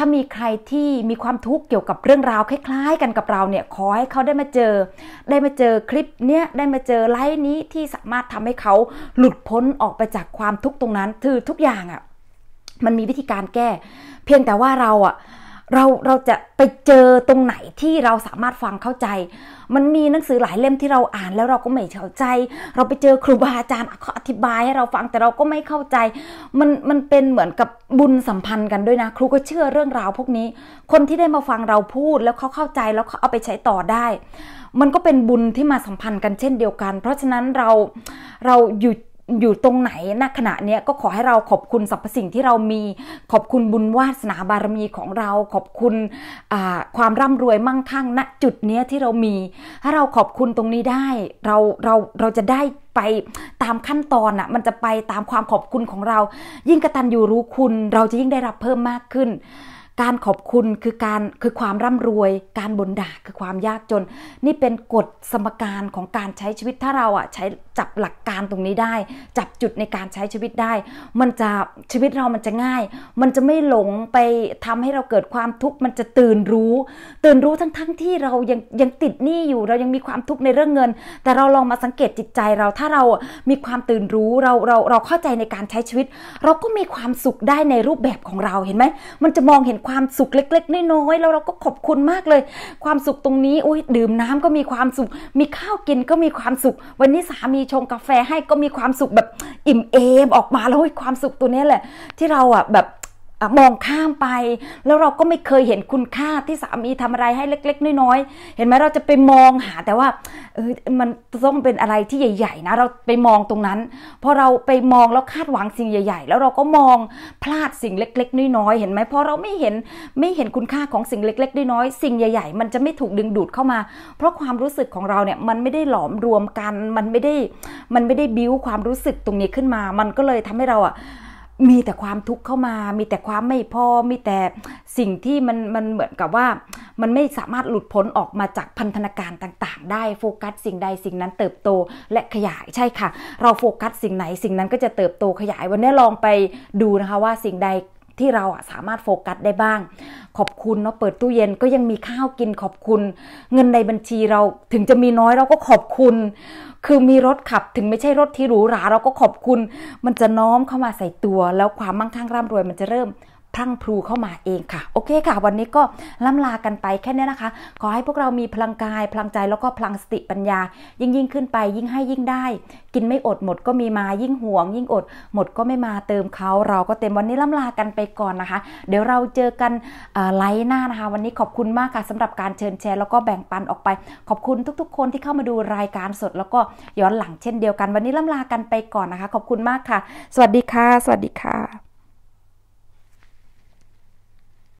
ถ้ามีใครที่มีความทุกข์เกี่ยวกับเรื่องราวคล้าย ๆ กันกับเราเนี่ย ขอให้เขาได้มาเจอ ได้มาเจอคลิปเนี้ย ได้มาเจอไลฟ์นี้ที่สามารถทำให้เขาหลุดพ้นออกไปจากความทุกข์ตรงนั้นคือทุกอย่างอะ่ะ มันมีวิธีการแก้ เพียงแต่ว่าเราอะ่ะเราเราจะไปเจอตรงไหนที่เราสามารถฟังเข้าใจ มันมีหนังสือหลายเล่มที่เราอ่านแล้วเราก็ไม่เข้าใจ เราไปเจอครูบาอาจารย์เขาอธิบายให้เราฟังแต่เราก็ไม่เข้าใจ มันมันเป็นเหมือนกับบุญสัมพันธ์กันด้วยนะ ครูก็เชื่อเรื่องราว พวกนี้ คนที่ได้มาฟังเราพูดแล้วเขาเข้าใจแล้วเขาเอาไปใช้ต่อได้ มันก็เป็นบุญที่มาสัมพันธ์กันเช่นเดียวกัน เพราะฉะนั้นเราเราอยู่อยู่ตรงไหนณขณะเนี้ยก็ขอให้เราขอบคุณสรรพสิ่งที่เรามี ขอบคุณบุญวาสนาบารมีของเรา ขอบคุณความร่ำรวยมั่งคั่ง ณจุดเนี้ยที่เรามี ถ้าเราขอบคุณตรงนี้ได้ เราเราเราจะได้ไปตามขั้นตอนอ่ะมันจะไปตามความขอบคุณของเรายิ่งกระตันอยู่รู้คุณเราจะยิ่งได้รับเพิ่มมากขึ้นการขอบคุณคือการคือความร่ำรวยการบ่นด่าคือความยากจน นี่เป็นกฎสมการของการใช้ชีวิตถ้าเราอ่ะใช้จับหลักการตรงนี้ได้ จับจุดในการใช้ชีวิตได้ มันจะชีวิตเรามันจะง่าย มันจะไม่หลงไปทำให้เราเกิดความทุกข์มันจะตื่นรู้ ตื่นรู้ทั้งๆทที่เรายังยังติดหนี้อยู่ เรายังมีความทุกข์ในเรื่องเงิน แต่เราลองมาสังเกตจิตใจเราถ้าเรามีความตื่นรู้เราเราเราเข้าใจในการใช้ชีวิต เราก็มีความสุขได้ในรูปแบบของเราเห็นไหมมันจะมองเห็นความสุขเล็กๆน้อยๆแล้วเราก็ขอบคุณมากเลย ความสุขตรงนี้อุ้ยดื่มน้ำก็มีความสุข มีข้าวกินก็มีความสุข วันนี้สามีชงกาแฟให้ก็มีความสุขแบบอิ่มเอมออกมาแล้วความสุขตัวนี้แหละที่เราอ่ะแบบมองข้ามไปแล้วเราก็ไม่เคยเห็นคุณค่าที่สามีทำอะไรให้เล็ก ๆ น้อยๆเห็นไหมเราจะไปมองหาแต่ว่าเออมันต้องเป็นอะไรที่ใหญ่ๆนะเราไปมองตรงนั้นพอเราไปมองแล้วคาดหวังสิ่งใหญ่ๆแล้วเราก็มองพลาดสิ่งเล็ก ๆ น้อยๆเห็นไหมพอเราไม่เห็นไม่เห็นคุณค่าของสิ่งเล็กๆ น้อยๆสิ่งใหญ่ ๆ มันจะไม่ถูกดึงดูดเข้ามา เพราะความรู้สึกของเราเนี่ยมันไม่ได้หลอมรวมกันมันไม่ได้มันไม่ได้บิ้วความรู้สึกตรงนี้ขึ้นมามันก็เลยทำให้เราอ่ะมีแต่ความทุกข์เข้ามา มีแต่ความไม่พอ มีแต่สิ่งที่มันมันเหมือนกับว่ามันไม่สามารถหลุดพ้นออกมาจากพันธนาการต่าง ๆ ได้โฟกัสสิ่งใดสิ่งนั้นเติบโตและขยายใช่ค่ะ เราโฟกัสสิ่งไหนสิ่งนั้นก็จะเติบโตขยายวันนี้ลองไปดูนะคะว่าสิ่งใดที่เราสามารถโฟกัสได้บ้าง ขอบคุณเนาะเปิดตู้เย็นก็ยังมีข้าวกินขอบคุณ เงินในบัญชีเราถึงจะมีน้อยเราก็ขอบคุณ คือมีรถขับถึงไม่ใช่รถที่หรูหราเราก็ขอบคุณ มันจะน้อมเข้ามาใส่ตัว แล้วความมั่งคั่งร่ำรวยมันจะเริ่มพั้งพลูเข้ามาเองค่ะโอเคค่ะ วันนี้ก็ล่ำลากันไปแค่นี้นะคะ ขอให้พวกเรามีพลังกายพลังใจแล้วก็พลังสติปัญญา ยิ่งยิ่งขึ้นไป ยิ่งให้ยิ่งได้ กินไม่อดหมดก็มีมายิ่งห่วง ยิ่งอดหมดก็ไม่มาเติมเขาเราก็เต็มวันนี้ล่ำลากันไปก่อนนะคะ เดี๋ยวเราเจอกันไลฟ์หน้านะคะ วันนี้ขอบคุณมากค่ะสำหรับการเชิญแชร์ แล้วก็แบ่งปันออกไป ขอบคุณทุก ๆ คนที่เข้ามาดูรายการสดแล้วก็ย้อนหลังเช่นเดียวกัน วันนี้ล่ำลากันไปก่อนนะคะขอบคุณมากค่ะ สวัสดีค่ะ สวัสดีค่ะ